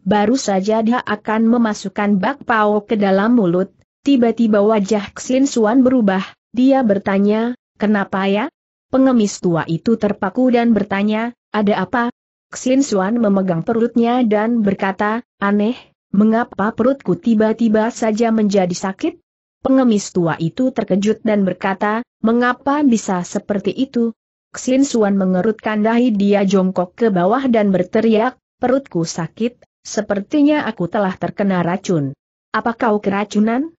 Baru saja dia akan memasukkan bakpao ke dalam mulut, tiba-tiba wajah Xin Suan berubah, dia bertanya, kenapa ya? Pengemis tua itu terpaku dan bertanya, ada apa, Xin Xuan memegang perutnya dan berkata, aneh, mengapa perutku tiba-tiba saja menjadi sakit? Pengemis tua itu terkejut dan berkata, mengapa bisa seperti itu? Xin Xuan mengerutkan dahi dia jongkok ke bawah dan berteriak, perutku sakit, sepertinya aku telah terkena racun. Apa kau keracunan?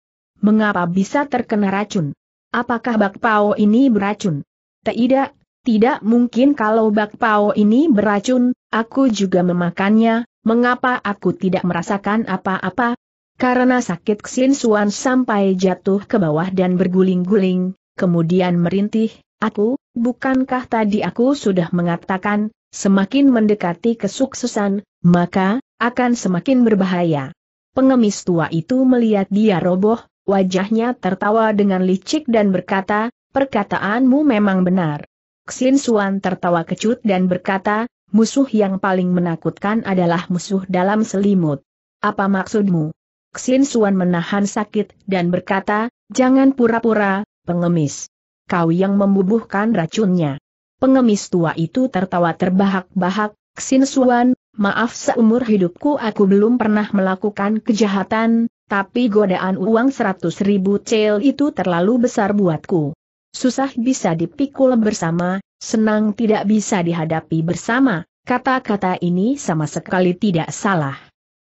Mengapa bisa terkena racun? Apakah bakpao ini beracun? Tidak, tidak mungkin kalau bakpao ini beracun, aku juga memakannya, mengapa aku tidak merasakan apa-apa? Karena sakit Xin Suan sampai jatuh ke bawah dan berguling-guling, kemudian merintih, aku, bukankah tadi aku sudah mengatakan, semakin mendekati kesuksesan, maka, akan semakin berbahaya. Pengemis tua itu melihat dia roboh, wajahnya tertawa dengan licik dan berkata, perkataanmu memang benar. Xin Suan tertawa kecut dan berkata, musuh yang paling menakutkan adalah musuh dalam selimut. Apa maksudmu? Xin Suan menahan sakit dan berkata, jangan pura-pura, pengemis. Kau yang membubuhkan racunnya. Pengemis tua itu tertawa terbahak-bahak, Xin Suan, maaf seumur hidupku aku belum pernah melakukan kejahatan, tapi godaan uang seratus ribu cel itu terlalu besar buatku. Susah bisa dipikul bersama, senang tidak bisa dihadapi bersama, kata-kata ini sama sekali tidak salah.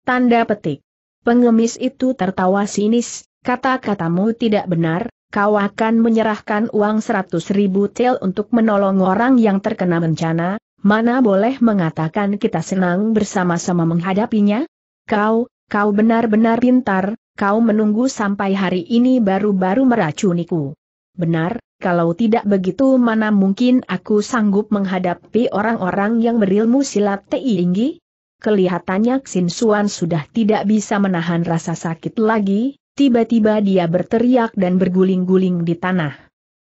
Tanda petik. Pengemis itu tertawa sinis, kata-katamu tidak benar, kau akan menyerahkan uang 100 ribu tel untuk menolong orang yang terkena bencana, mana boleh mengatakan kita senang bersama-sama menghadapinya? Kau, kau benar-benar pintar, kau menunggu sampai hari ini baru-baru meracuniku. Benar, kalau tidak begitu mana mungkin aku sanggup menghadapi orang-orang yang berilmu silat tinggi? Kelihatannya Xin Suan sudah tidak bisa menahan rasa sakit lagi, tiba-tiba dia berteriak dan berguling-guling di tanah.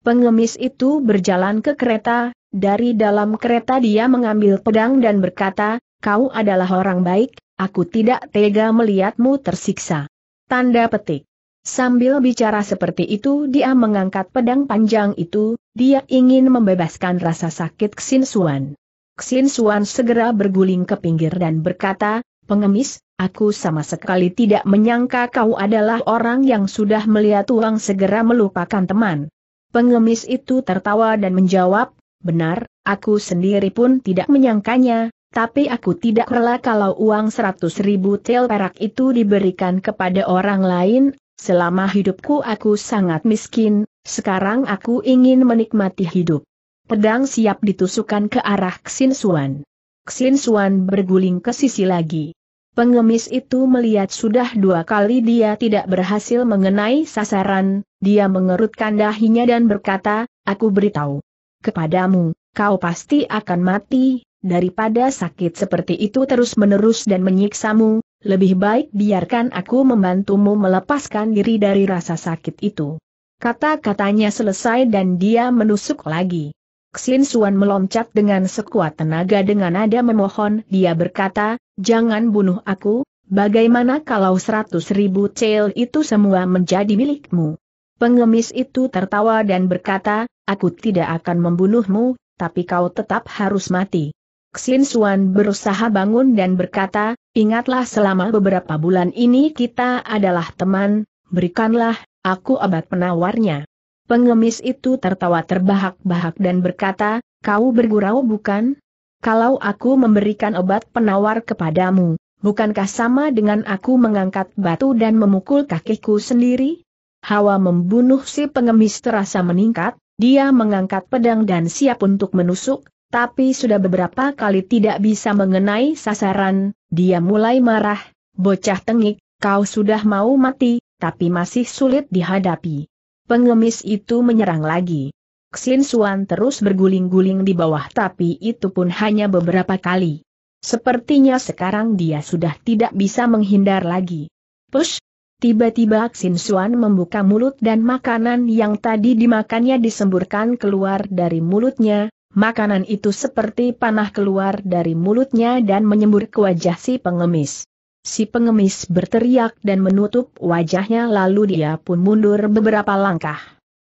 Pengemis itu berjalan ke kereta, dari dalam kereta dia mengambil pedang dan berkata, kau adalah orang baik, aku tidak tega melihatmu tersiksa. Tanda petik. Sambil bicara seperti itu dia mengangkat pedang panjang itu, dia ingin membebaskan rasa sakit Xin Suan. Xin Suan segera berguling ke pinggir dan berkata, pengemis, aku sama sekali tidak menyangka kau adalah orang yang sudah melihat uang segera melupakan teman. Pengemis itu tertawa dan menjawab, benar, aku sendiri pun tidak menyangkanya, tapi aku tidak rela kalau uang seratus ribu tel perak itu diberikan kepada orang lain, Selama hidupku aku sangat miskin, sekarang aku ingin menikmati hidup. Pedang siap ditusukkan ke arah Xin Suan. Xin Suan berguling ke sisi lagi. Pengemis itu melihat sudah dua kali dia tidak berhasil mengenai sasaran, dia mengerutkan dahinya dan berkata, aku beritahu kepadamu, kau pasti akan mati, daripada sakit seperti itu terus-menerus dan menyiksamu, lebih baik biarkan aku membantumu melepaskan diri dari rasa sakit itu. Kata-katanya selesai dan dia menusuk lagi. Xin Suan meloncat dengan sekuat tenaga dengan nada memohon. Dia berkata, jangan bunuh aku, bagaimana kalau seratus ribu cel itu semua menjadi milikmu? Pengemis itu tertawa dan berkata, aku tidak akan membunuhmu, tapi kau tetap harus mati. Xin Suan berusaha bangun dan berkata, ingatlah selama beberapa bulan ini kita adalah teman, berikanlah, aku obat penawarnya. Pengemis itu tertawa terbahak-bahak dan berkata, kau bergurau bukan? Kalau aku memberikan obat penawar kepadamu, bukankah sama dengan aku mengangkat batu dan memukul kakiku sendiri? Hawa membunuh si pengemis terasa meningkat, dia mengangkat pedang dan siap untuk menusuk, tapi sudah beberapa kali tidak bisa mengenai sasaran, dia mulai marah, bocah tengik, kau sudah mau mati, tapi masih sulit dihadapi. Pengemis itu menyerang lagi. Xin Suan terus berguling-guling di bawah tapi itu pun hanya beberapa kali. Sepertinya sekarang dia sudah tidak bisa menghindar lagi. Push! Tiba-tiba Xin Suan membuka mulut dan makanan yang tadi dimakannya disemburkan keluar dari mulutnya, makanan itu seperti panah keluar dari mulutnya dan menyembur ke wajah si pengemis. Si pengemis berteriak dan menutup wajahnya lalu dia pun mundur beberapa langkah.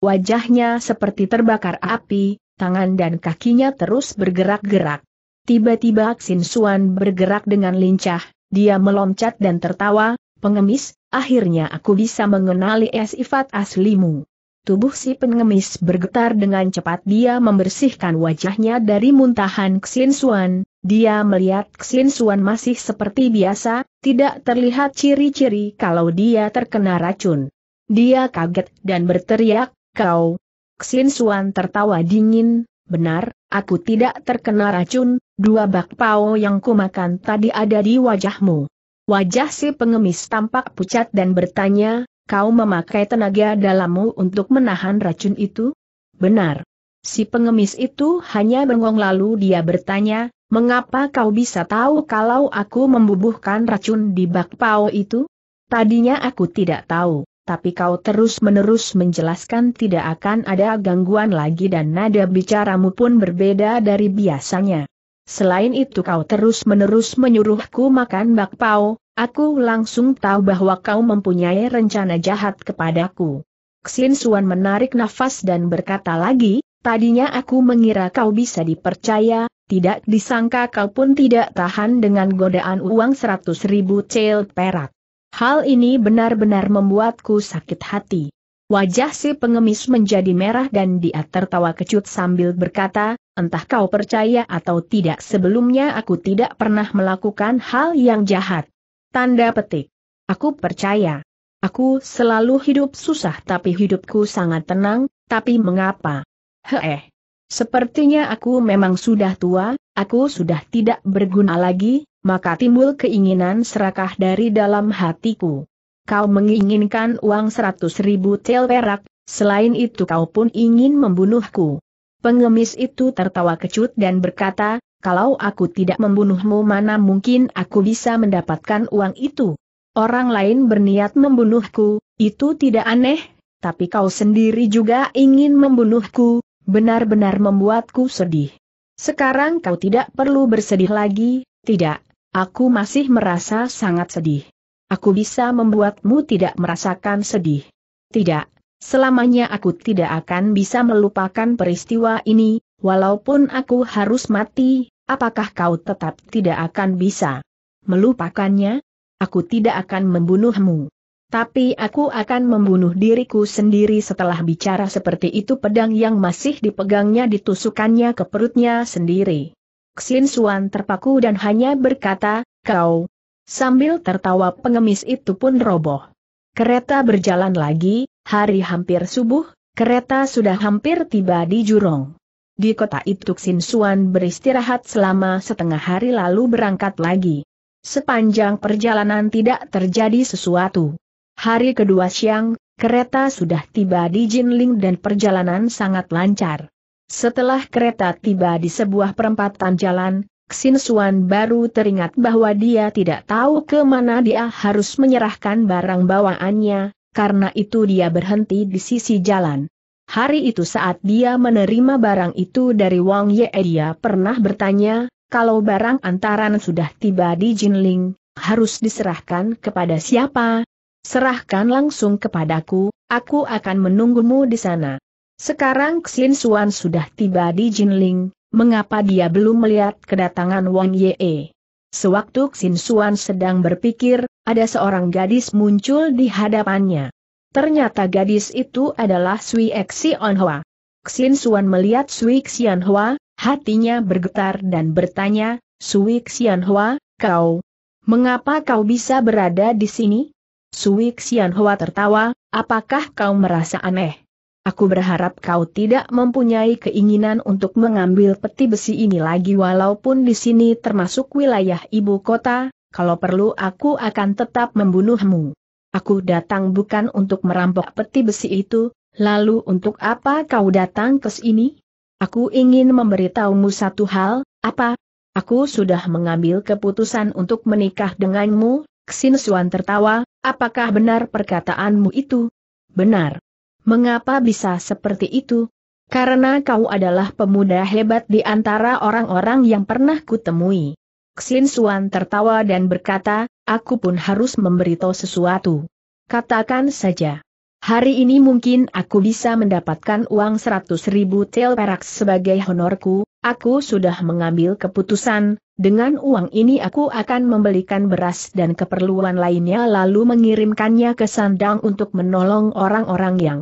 Wajahnya seperti terbakar api, tangan dan kakinya terus bergerak-gerak. Tiba-tiba Xin Suan bergerak dengan lincah, dia meloncat dan tertawa, pengemis, akhirnya aku bisa mengenali sifat aslimu. Tubuh si pengemis bergetar dengan cepat dia membersihkan wajahnya dari muntahan Xin Suan, dia melihat Xin Suan masih seperti biasa, tidak terlihat ciri-ciri kalau dia terkena racun. Dia kaget dan berteriak, kau. Xin Suan tertawa dingin, benar, aku tidak terkena racun, dua bakpao yang kumakan tadi ada di wajahmu. Wajah si pengemis tampak pucat dan bertanya, Kau memakai tenaga dalammu untuk menahan racun itu? Benar. Si pengemis itu hanya bengong lalu dia bertanya, mengapa kau bisa tahu kalau aku membubuhkan racun di bakpao itu? Tadinya aku tidak tahu, tapi kau terus-menerus menjelaskan tidak akan ada gangguan lagi dan nada bicaramu pun berbeda dari biasanya. Selain itu kau terus-menerus menyuruhku makan bakpao, aku langsung tahu bahwa kau mempunyai rencana jahat kepadaku. Xin Suan menarik nafas dan berkata lagi, tadinya aku mengira kau bisa dipercaya, tidak disangka kau pun tidak tahan dengan godaan uang seratus ribu cel perak. Hal ini benar-benar membuatku sakit hati. Wajah si pengemis menjadi merah dan dia tertawa kecut sambil berkata, entah kau percaya atau tidak sebelumnya aku tidak pernah melakukan hal yang jahat. Tanda petik. Aku percaya. Aku selalu hidup susah tapi hidupku sangat tenang, tapi mengapa? Heeh. Sepertinya aku memang sudah tua, aku sudah tidak berguna lagi, maka timbul keinginan serakah dari dalam hatiku. Kau menginginkan uang seratus ribu tel perak, selain itu kau pun ingin membunuhku. Pengemis itu tertawa kecut dan berkata, kalau aku tidak membunuhmu mana mungkin aku bisa mendapatkan uang itu. Orang lain berniat membunuhku, itu tidak aneh, tapi kau sendiri juga ingin membunuhku, benar-benar membuatku sedih. Sekarang kau tidak perlu bersedih lagi, tidak, aku masih merasa sangat sedih. Aku bisa membuatmu tidak merasakan sedih. Tidak, Selamanya aku tidak akan bisa melupakan peristiwa ini, walaupun aku harus mati, apakah kau tetap tidak akan bisa melupakannya? Aku tidak akan membunuhmu. Tapi aku akan membunuh diriku sendiri setelah bicara seperti itu pedang yang masih dipegangnya ditusukannya ke perutnya sendiri. Xin Suan terpaku dan hanya berkata, kau. Sambil tertawa pengemis itu pun roboh. Kereta berjalan lagi, Hari hampir subuh, kereta sudah hampir tiba di Jurong. Di kota itu Xin Suan beristirahat selama setengah hari lalu berangkat lagi. Sepanjang perjalanan tidak terjadi sesuatu. Hari kedua siang, kereta sudah tiba di Jinling dan perjalanan sangat lancar. Setelah kereta tiba di sebuah perempatan jalan, Xin Suan baru teringat bahwa dia tidak tahu kemana dia harus menyerahkan barang bawaannya, karena itu dia berhenti di sisi jalan. Hari itu saat dia menerima barang itu dari Wang Ye dia pernah bertanya, kalau barang antaran sudah tiba di Jinling, harus diserahkan kepada siapa? Serahkan langsung kepadaku, aku akan menunggumu di sana. Sekarang Xin Suan sudah tiba di Jinling, mengapa dia belum melihat kedatangan Wang Ye? Sewaktu Xin Suan sedang berpikir, ada seorang gadis muncul di hadapannya. Ternyata gadis itu adalah Sui Xian Hua. Xin Suan melihat Sui Xian Hua, hatinya bergetar dan bertanya, Sui Xian Hua, kau, mengapa kau bisa berada di sini? Sui Xian Hua tertawa, apakah kau merasa aneh? Aku berharap kau tidak mempunyai keinginan untuk mengambil peti besi ini lagi walaupun di sini termasuk wilayah ibu kota, kalau perlu aku akan tetap membunuhmu. Aku datang bukan untuk merampok peti besi itu, lalu untuk apa kau datang ke sini? Aku ingin memberitahumu satu hal, apa? Aku sudah mengambil keputusan untuk menikah denganmu, Xin Xuan tertawa, apakah benar perkataanmu itu? Benar. Mengapa bisa seperti itu? Karena kau adalah pemuda hebat di antara orang-orang yang pernah kutemui. Xin Suan tertawa dan berkata, aku pun harus memberitahu sesuatu. Katakan saja. Hari ini mungkin aku bisa mendapatkan uang 100 ribu tel perak sebagai honorku, aku sudah mengambil keputusan, dengan uang ini aku akan membelikan beras dan keperluan lainnya lalu mengirimkannya ke sandang untuk menolong orang-orang yang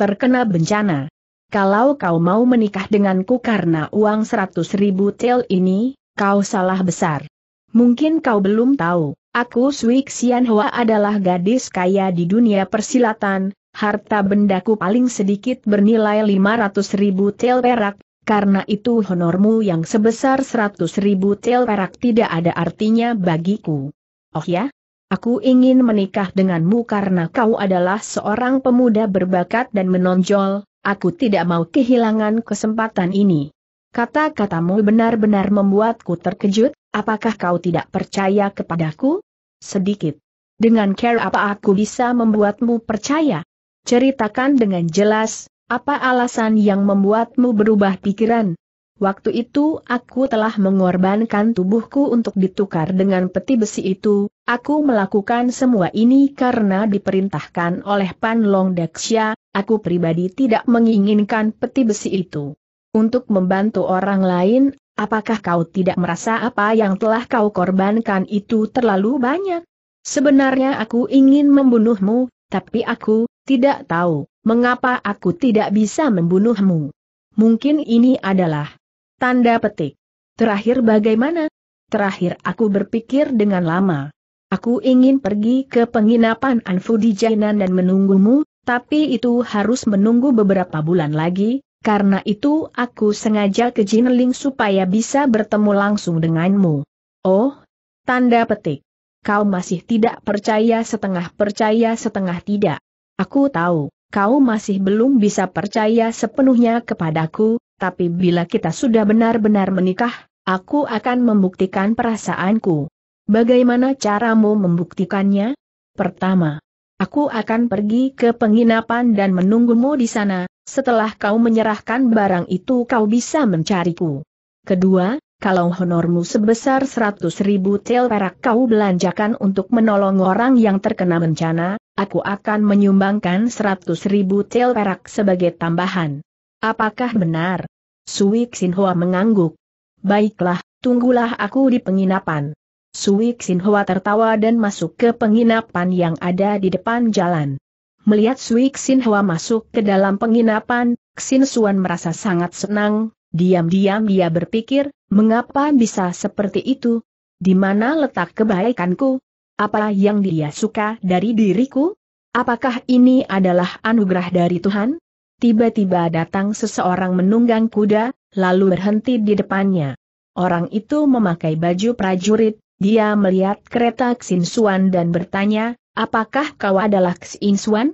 terkena bencana. Kalau kau mau menikah denganku karena uang seratus ribu tel ini, kau salah besar. Mungkin kau belum tahu, aku Sui Xianhua adalah gadis kaya di dunia persilatan, harta bendaku paling sedikit bernilai lima ratus ribu tel perak, karena itu honormu yang sebesar seratus ribu tel perak tidak ada artinya bagiku. Oh ya? Aku ingin menikah denganmu karena kau adalah seorang pemuda berbakat dan menonjol, aku tidak mau kehilangan kesempatan ini. Kata-katamu benar-benar membuatku terkejut, apakah kau tidak percaya kepadaku? Sedikit. Dengan care apa aku bisa membuatmu percaya? Ceritakan dengan jelas, apa alasan yang membuatmu berubah pikiran, Waktu itu aku telah mengorbankan tubuhku untuk ditukar dengan peti besi itu, aku melakukan semua ini karena diperintahkan oleh Pan Long Daksya, aku pribadi tidak menginginkan peti besi itu. Untuk membantu orang lain, apakah kau tidak merasa apa yang telah kau korbankan itu terlalu banyak? Sebenarnya aku ingin membunuhmu, tapi aku tidak tahu mengapa aku tidak bisa membunuhmu. Mungkin ini adalah Tanda petik. Terakhir bagaimana? Terakhir aku berpikir dengan lama. Aku ingin pergi ke penginapan Anfu di Jainan dan menunggumu, tapi itu harus menunggu beberapa bulan lagi, karena itu aku sengaja ke Jinling supaya bisa bertemu langsung denganmu. Oh, tanda petik. Kau masih tidak percaya setengah percaya setengah tidak. Aku tahu, kau masih belum bisa percaya sepenuhnya kepadaku, tapi bila kita sudah benar-benar menikah, aku akan membuktikan perasaanku. Bagaimana caramu membuktikannya? Pertama, aku akan pergi ke penginapan dan menunggumu di sana, setelah kau menyerahkan barang itu kau bisa mencariku. Kedua, kalau honormu sebesar 100 ribu tel perak kau belanjakan untuk menolong orang yang terkena bencana, aku akan menyumbangkan 100 ribu tel perak sebagai tambahan. Apakah benar? Suik Sinhoa mengangguk. Baiklah, tunggulah aku di penginapan. Suik Sinhoa tertawa dan masuk ke penginapan yang ada di depan jalan. Melihat Suik Sinhoa masuk ke dalam penginapan, Xin Suan merasa sangat senang, diam-diam dia berpikir, mengapa bisa seperti itu? Di mana letak kebaikanku? Apa yang dia suka dari diriku? Apakah ini adalah anugerah dari Tuhan? tiba-tiba datang seseorang menunggang kuda, lalu berhenti di depannya. Orang itu memakai baju prajurit, dia melihat kereta Xin Suan dan bertanya, apakah kau adalah Xin Xinsuan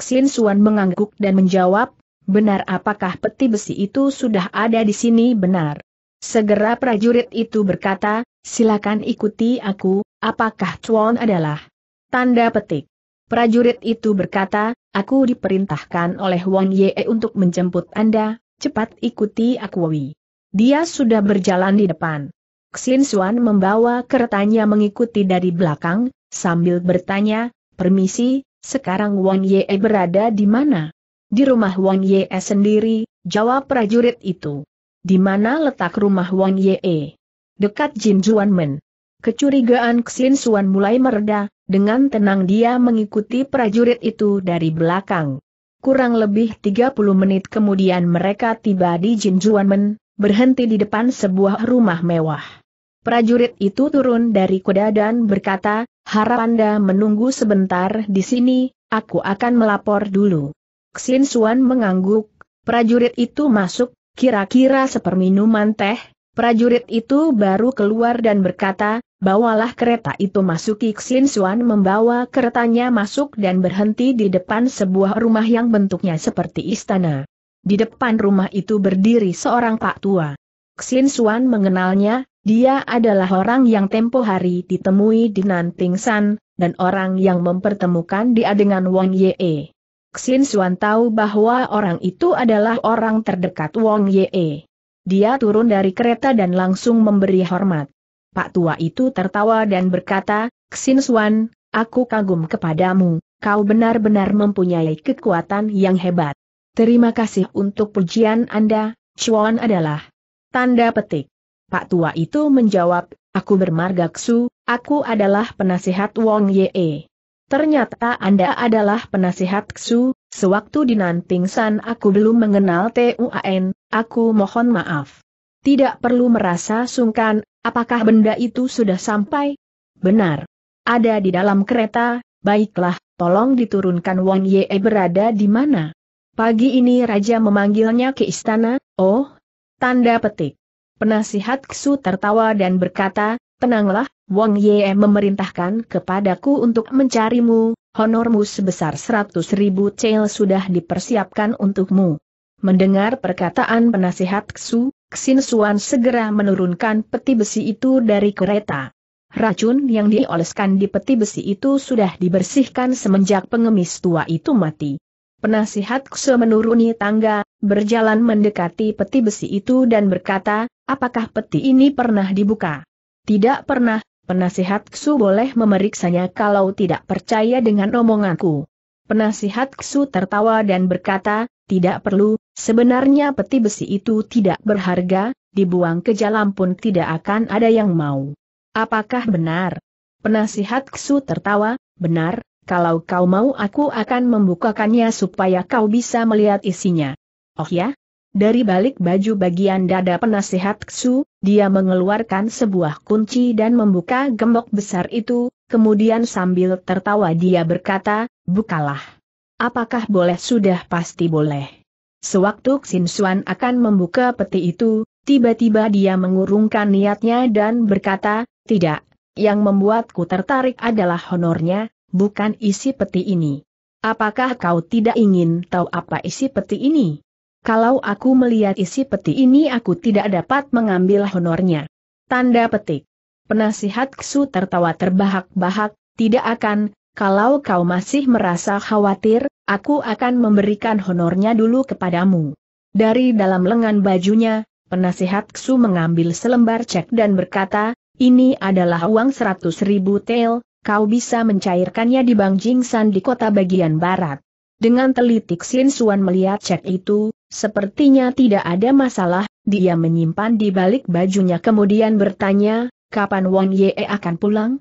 Xin Suan mengangguk dan menjawab, benar apakah peti besi itu sudah ada di sini benar? Segera prajurit itu berkata, silakan ikuti aku, apakah Tuan adalah? Tanda petik. Prajurit itu berkata, Aku diperintahkan oleh Wang Ye untuk menjemput Anda, cepat ikuti aku Wei. Dia sudah berjalan di depan. Xin Xuan membawa keretanya mengikuti dari belakang, sambil bertanya, permisi, sekarang Wang Ye berada di mana? Di rumah Wang Ye sendiri, jawab prajurit itu. Di mana letak rumah Wang Ye? Dekat Jin Juan Men. Kecurigaan Xin Xuan mulai meredah, dengan tenang dia mengikuti prajurit itu dari belakang. Kurang lebih 30 menit kemudian mereka tiba di Jinjuanmen, berhenti di depan sebuah rumah mewah. Prajurit itu turun dari kuda dan berkata, harap Anda menunggu sebentar di sini, aku akan melapor dulu. Xin Suan mengangguk, prajurit itu masuk, kira-kira seperminuman teh, prajurit itu baru keluar dan berkata, Bawalah kereta itu masuk Xin Xuan membawa keretanya masuk dan berhenti di depan sebuah rumah yang bentuknya seperti istana. Di depan rumah itu berdiri seorang pak tua. Xin Xuan mengenalnya, dia adalah orang yang tempo hari ditemui di Nanting San, dan orang yang mempertemukan dia dengan Wang Ye. Xin Xuan tahu bahwa orang itu adalah orang terdekat Wang Ye. Dia turun dari kereta dan langsung memberi hormat. Pak tua itu tertawa dan berkata, Xin Suan, aku kagum kepadamu, kau benar-benar mempunyai kekuatan yang hebat. Terima kasih untuk pujian Anda, Chuan adalah. Tanda petik. Pak tua itu menjawab, aku bermarga Xu, aku adalah penasihat Wong Ye. Ternyata Anda adalah penasihat Xu, sewaktu di Nanting San aku belum mengenal TUAN, aku mohon maaf. Tidak perlu merasa sungkan, Apakah benda itu sudah sampai? Benar. Ada di dalam kereta, baiklah, tolong diturunkan Wang Ye berada di mana? Pagi ini Raja memanggilnya ke istana, oh? Tanda petik. Penasihat Ksu tertawa dan berkata, tenanglah, Wang Ye memerintahkan kepadaku untuk mencarimu, honormu sebesar seratus ribu cel sudah dipersiapkan untukmu. Mendengar perkataan penasihat Xu, Xin Suan segera menurunkan peti besi itu dari kereta. Racun yang dioleskan di peti besi itu sudah dibersihkan semenjak pengemis tua itu mati. Penasihat Xu menuruni tangga, berjalan mendekati peti besi itu dan berkata, apakah peti ini pernah dibuka? Tidak pernah, penasihat Xu boleh memeriksanya kalau tidak percaya dengan omonganku. Penasihat Xu tertawa dan berkata, tidak perlu, sebenarnya peti besi itu tidak berharga, dibuang ke jalan pun tidak akan ada yang mau. Apakah benar? Penasihat Ksu tertawa, benar, kalau kau mau aku akan membukakannya supaya kau bisa melihat isinya. Oh ya? Dari balik baju bagian dada penasihat Ksu, dia mengeluarkan sebuah kunci dan membuka gembok besar itu, kemudian sambil tertawa dia berkata, bukalah. Apakah boleh sudah pasti boleh. Sewaktu Xin Xuan akan membuka peti itu, tiba-tiba dia mengurungkan niatnya dan berkata, tidak, yang membuatku tertarik adalah honornya, bukan isi peti ini. Apakah kau tidak ingin tahu apa isi peti ini? Kalau aku melihat isi peti ini aku tidak dapat mengambil honornya. Tanda petik. Penasihat Ksu tertawa terbahak-bahak, tidak akan, kalau kau masih merasa khawatir, aku akan memberikan honornya dulu kepadamu. Dari dalam lengan bajunya, penasihat Ksu mengambil selembar cek dan berkata, ini adalah uang seratus ribu tel, kau bisa mencairkannya di Bank Jingsan di kota bagian barat. Dengan teliti Xin Suan melihat cek itu, sepertinya tidak ada masalah, dia menyimpan di balik bajunya kemudian bertanya, kapan Wang Ye akan pulang?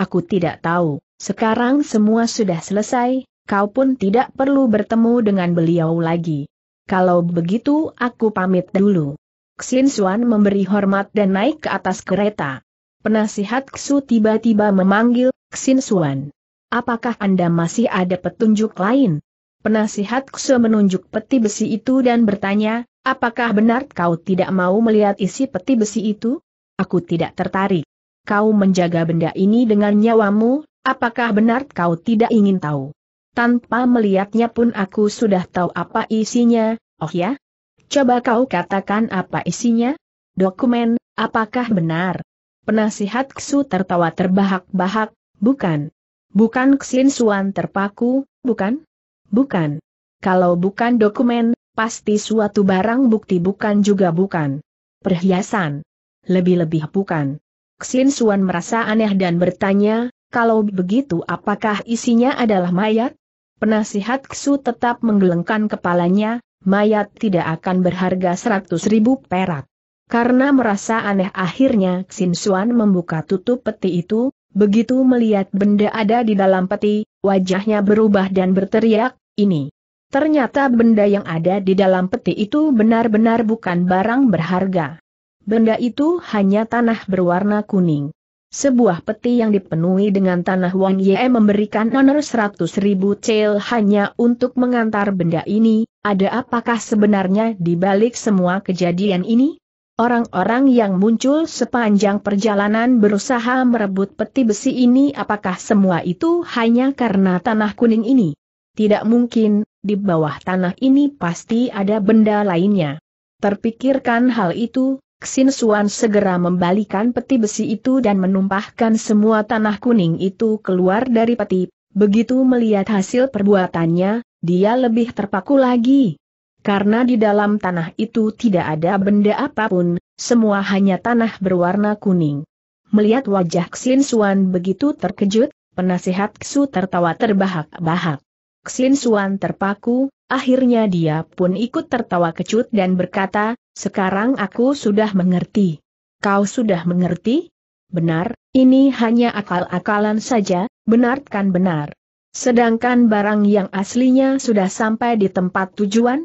Aku tidak tahu. Sekarang semua sudah selesai, kau pun tidak perlu bertemu dengan beliau lagi. Kalau begitu aku pamit dulu. Xin Xuan memberi hormat dan naik ke atas kereta. Penasihat Xu tiba-tiba memanggil, Xin Xuan. Apakah Anda masih ada petunjuk lain? Penasihat Xu menunjuk peti besi itu dan bertanya, apakah benar kau tidak mau melihat isi peti besi itu? Aku tidak tertarik. Kau menjaga benda ini dengan nyawamu, Apakah benar kau tidak ingin tahu? Tanpa melihatnya pun aku sudah tahu apa isinya, oh ya? Coba kau katakan apa isinya? Dokumen, apakah benar? Penasihat Ksu tertawa terbahak-bahak, bukan. Bukan Ksin Suan terpaku, bukan? Bukan. Kalau bukan dokumen, pasti suatu barang bukti bukan juga bukan. Perhiasan. Lebih-lebih bukan. Ksin Suan merasa aneh dan bertanya, kalau begitu apakah isinya adalah mayat? Penasihat Ksu tetap menggelengkan kepalanya, mayat tidak akan berharga seratus ribu perak. Karena merasa aneh akhirnya Xin Xuan membuka tutup peti itu, begitu melihat benda ada di dalam peti, wajahnya berubah dan berteriak, ini. Ternyata benda yang ada di dalam peti itu benar-benar bukan barang berharga. Benda itu hanya tanah berwarna kuning. Sebuah peti yang dipenuhi dengan tanah Wang Ye memberikan honor 100 ribu cel hanya untuk mengantar benda ini, ada apakah sebenarnya di balik semua kejadian ini? Orang-orang yang muncul sepanjang perjalanan berusaha merebut peti besi ini apakah semua itu hanya karena tanah kuning ini? Tidak mungkin, di bawah tanah ini pasti ada benda lainnya. Terpikirkan hal itu, Xin Suan segera membalikan peti besi itu dan menumpahkan semua tanah kuning itu keluar dari peti. Begitu melihat hasil perbuatannya, dia lebih terpaku lagi. Karena di dalam tanah itu tidak ada benda apapun, semua hanya tanah berwarna kuning. Melihat wajah Xin Suan begitu terkejut, penasehat Xu tertawa terbahak-bahak. Xin Suan terpaku, Akhirnya dia pun ikut tertawa kecut dan berkata, sekarang aku sudah mengerti. Kau sudah mengerti? Benar, ini hanya akal-akalan saja, benar kan benar. Sedangkan barang yang aslinya sudah sampai di tempat tujuan?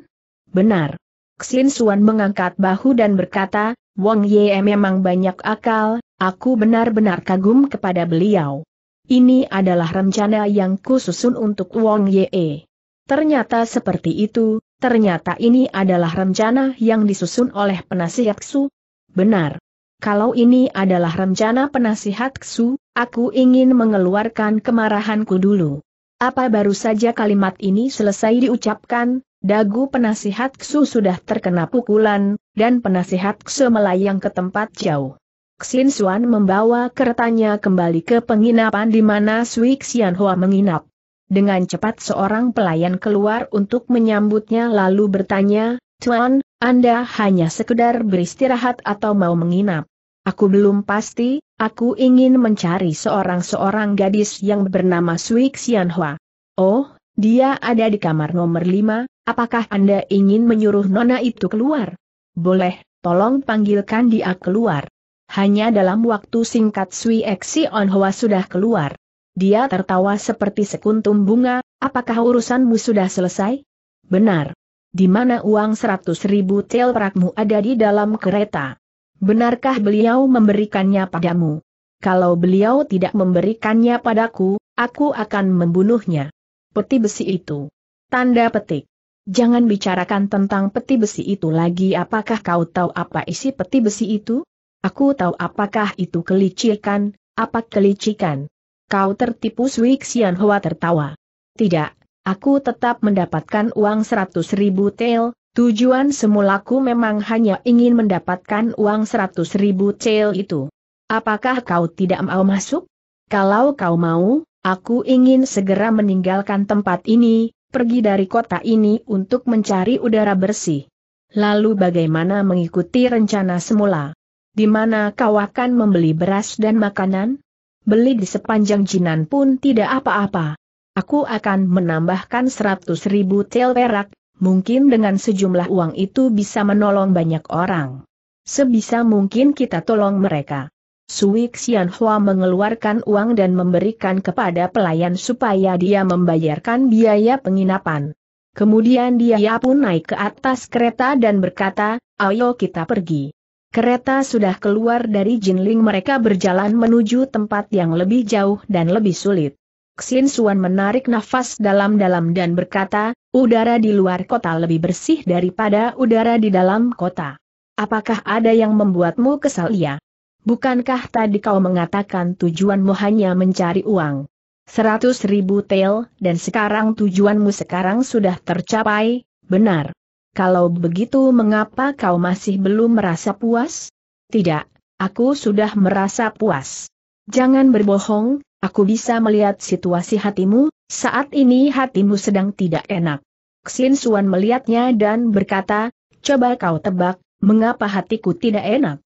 Benar. Xin Suan mengangkat bahu dan berkata, Wong Ye memang banyak akal, aku benar-benar kagum kepada beliau. Ini adalah rencana yang kususun untuk Wong Ye. Ternyata seperti itu, ternyata ini adalah rencana yang disusun oleh penasihat Xu. Benar. Kalau ini adalah rencana penasihat Xu, aku ingin mengeluarkan kemarahanku dulu. Apa baru saja kalimat ini selesai diucapkan, dagu penasihat Xu sudah terkena pukulan, dan penasihat Xu melayang ke tempat jauh. Xin Xuan membawa keretanya kembali ke penginapan di mana Sui Xianhua menginap. Dengan cepat seorang pelayan keluar untuk menyambutnya lalu bertanya, Tuan, Anda hanya sekedar beristirahat atau mau menginap? Aku belum pasti, aku ingin mencari seorang-seorang gadis yang bernama Sui Xianhua. Oh, dia ada di kamar nomor lima. apakah Anda ingin menyuruh nona itu keluar? Boleh, tolong panggilkan dia keluar. Hanya dalam waktu singkat Sui Xianhua sudah keluar. Dia tertawa seperti sekuntum bunga, apakah urusanmu sudah selesai? Benar. Di mana uang seratus ribu telprakmu ada di dalam kereta? Benarkah beliau memberikannya padamu? Kalau beliau tidak memberikannya padaku, aku akan membunuhnya. Peti besi itu. Tanda petik. Jangan bicarakan tentang peti besi itu lagi apakah kau tahu apa isi peti besi itu? Aku tahu apakah itu kelicikan, apa kelicikan. Kau tertipu Sui Xian Hua tertawa. Tidak, aku tetap mendapatkan uang seratus ribu tel, tujuan semulaku memang hanya ingin mendapatkan uang seratus ribu tel itu. Apakah kau tidak mau masuk? Kalau kau mau, aku ingin segera meninggalkan tempat ini, pergi dari kota ini untuk mencari udara bersih. Lalu bagaimana mengikuti rencana semula? Di mana kau akan membeli beras dan makanan? beli di sepanjang jinan pun tidak apa-apa. Aku akan menambahkan seratus ribu tel perak, mungkin dengan sejumlah uang itu bisa menolong banyak orang. Sebisa mungkin kita tolong mereka. Sui Xian Hua mengeluarkan uang dan memberikan kepada pelayan supaya dia membayarkan biaya penginapan. Kemudian dia pun naik ke atas kereta dan berkata, ayo kita pergi. Kereta sudah keluar dari Jinling mereka berjalan menuju tempat yang lebih jauh dan lebih sulit. Xin Suan menarik nafas dalam-dalam dan berkata, udara di luar kota lebih bersih daripada udara di dalam kota. Apakah ada yang membuatmu kesal ya? Bukankah tadi kau mengatakan tujuanmu hanya mencari uang? Seratus ribu tel, dan sekarang tujuanmu sekarang sudah tercapai, benar kalau begitu mengapa kau masih belum merasa puas? Tidak, aku sudah merasa puas. Jangan berbohong, aku bisa melihat situasi hatimu, saat ini hatimu sedang tidak enak. Xin Suan melihatnya dan berkata, coba kau tebak, mengapa hatiku tidak enak?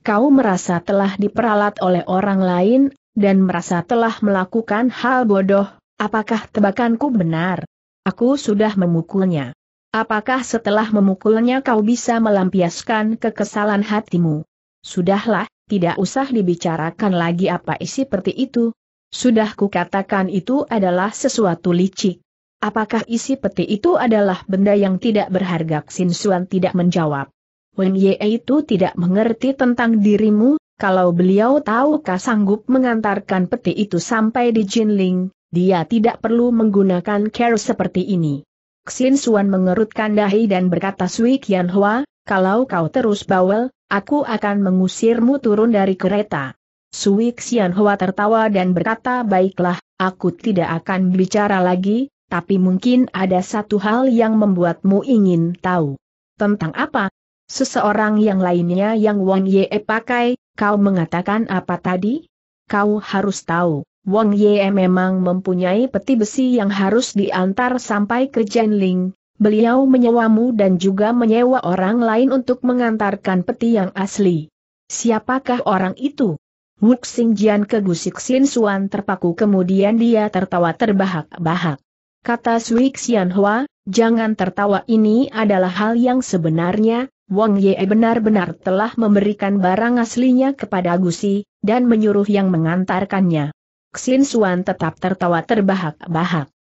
Kau merasa telah diperalat oleh orang lain, dan merasa telah melakukan hal bodoh, apakah tebakanku benar? Aku sudah memukulnya. Apakah setelah memukulnya kau bisa melampiaskan kekesalan hatimu? Sudahlah, tidak usah dibicarakan lagi apa isi peti itu. Sudah kukatakan itu adalah sesuatu licik. Apakah isi peti itu adalah benda yang tidak berharga? Xin Xuan tidak menjawab. Wen Ye itu tidak mengerti tentang dirimu, kalau beliau tahu kau sanggup mengantarkan peti itu sampai di Jinling, dia tidak perlu menggunakan care seperti ini. Xin Suan mengerutkan dahi dan berkata Sui Kian Hua, kalau kau terus bawel, aku akan mengusirmu turun dari kereta. Sui Xian Hua tertawa dan berkata baiklah, aku tidak akan bicara lagi, tapi mungkin ada satu hal yang membuatmu ingin tahu. Tentang apa? Seseorang yang lainnya yang Wang Ye pakai, kau mengatakan apa tadi? Kau harus tahu. Wang Ye memang mempunyai peti besi yang harus diantar sampai ke Jianling, beliau menyewamu dan juga menyewa orang lain untuk mengantarkan peti yang asli. Siapakah orang itu? Wu Sing Jian kegusik Xin Suan terpaku kemudian dia tertawa terbahak-bahak. Kata Sui Xian Hua, jangan tertawa ini adalah hal yang sebenarnya, Wang Ye benar-benar telah memberikan barang aslinya kepada Gusi, dan menyuruh yang mengantarkannya. Xin Suan tetap tertawa terbahak-bahak.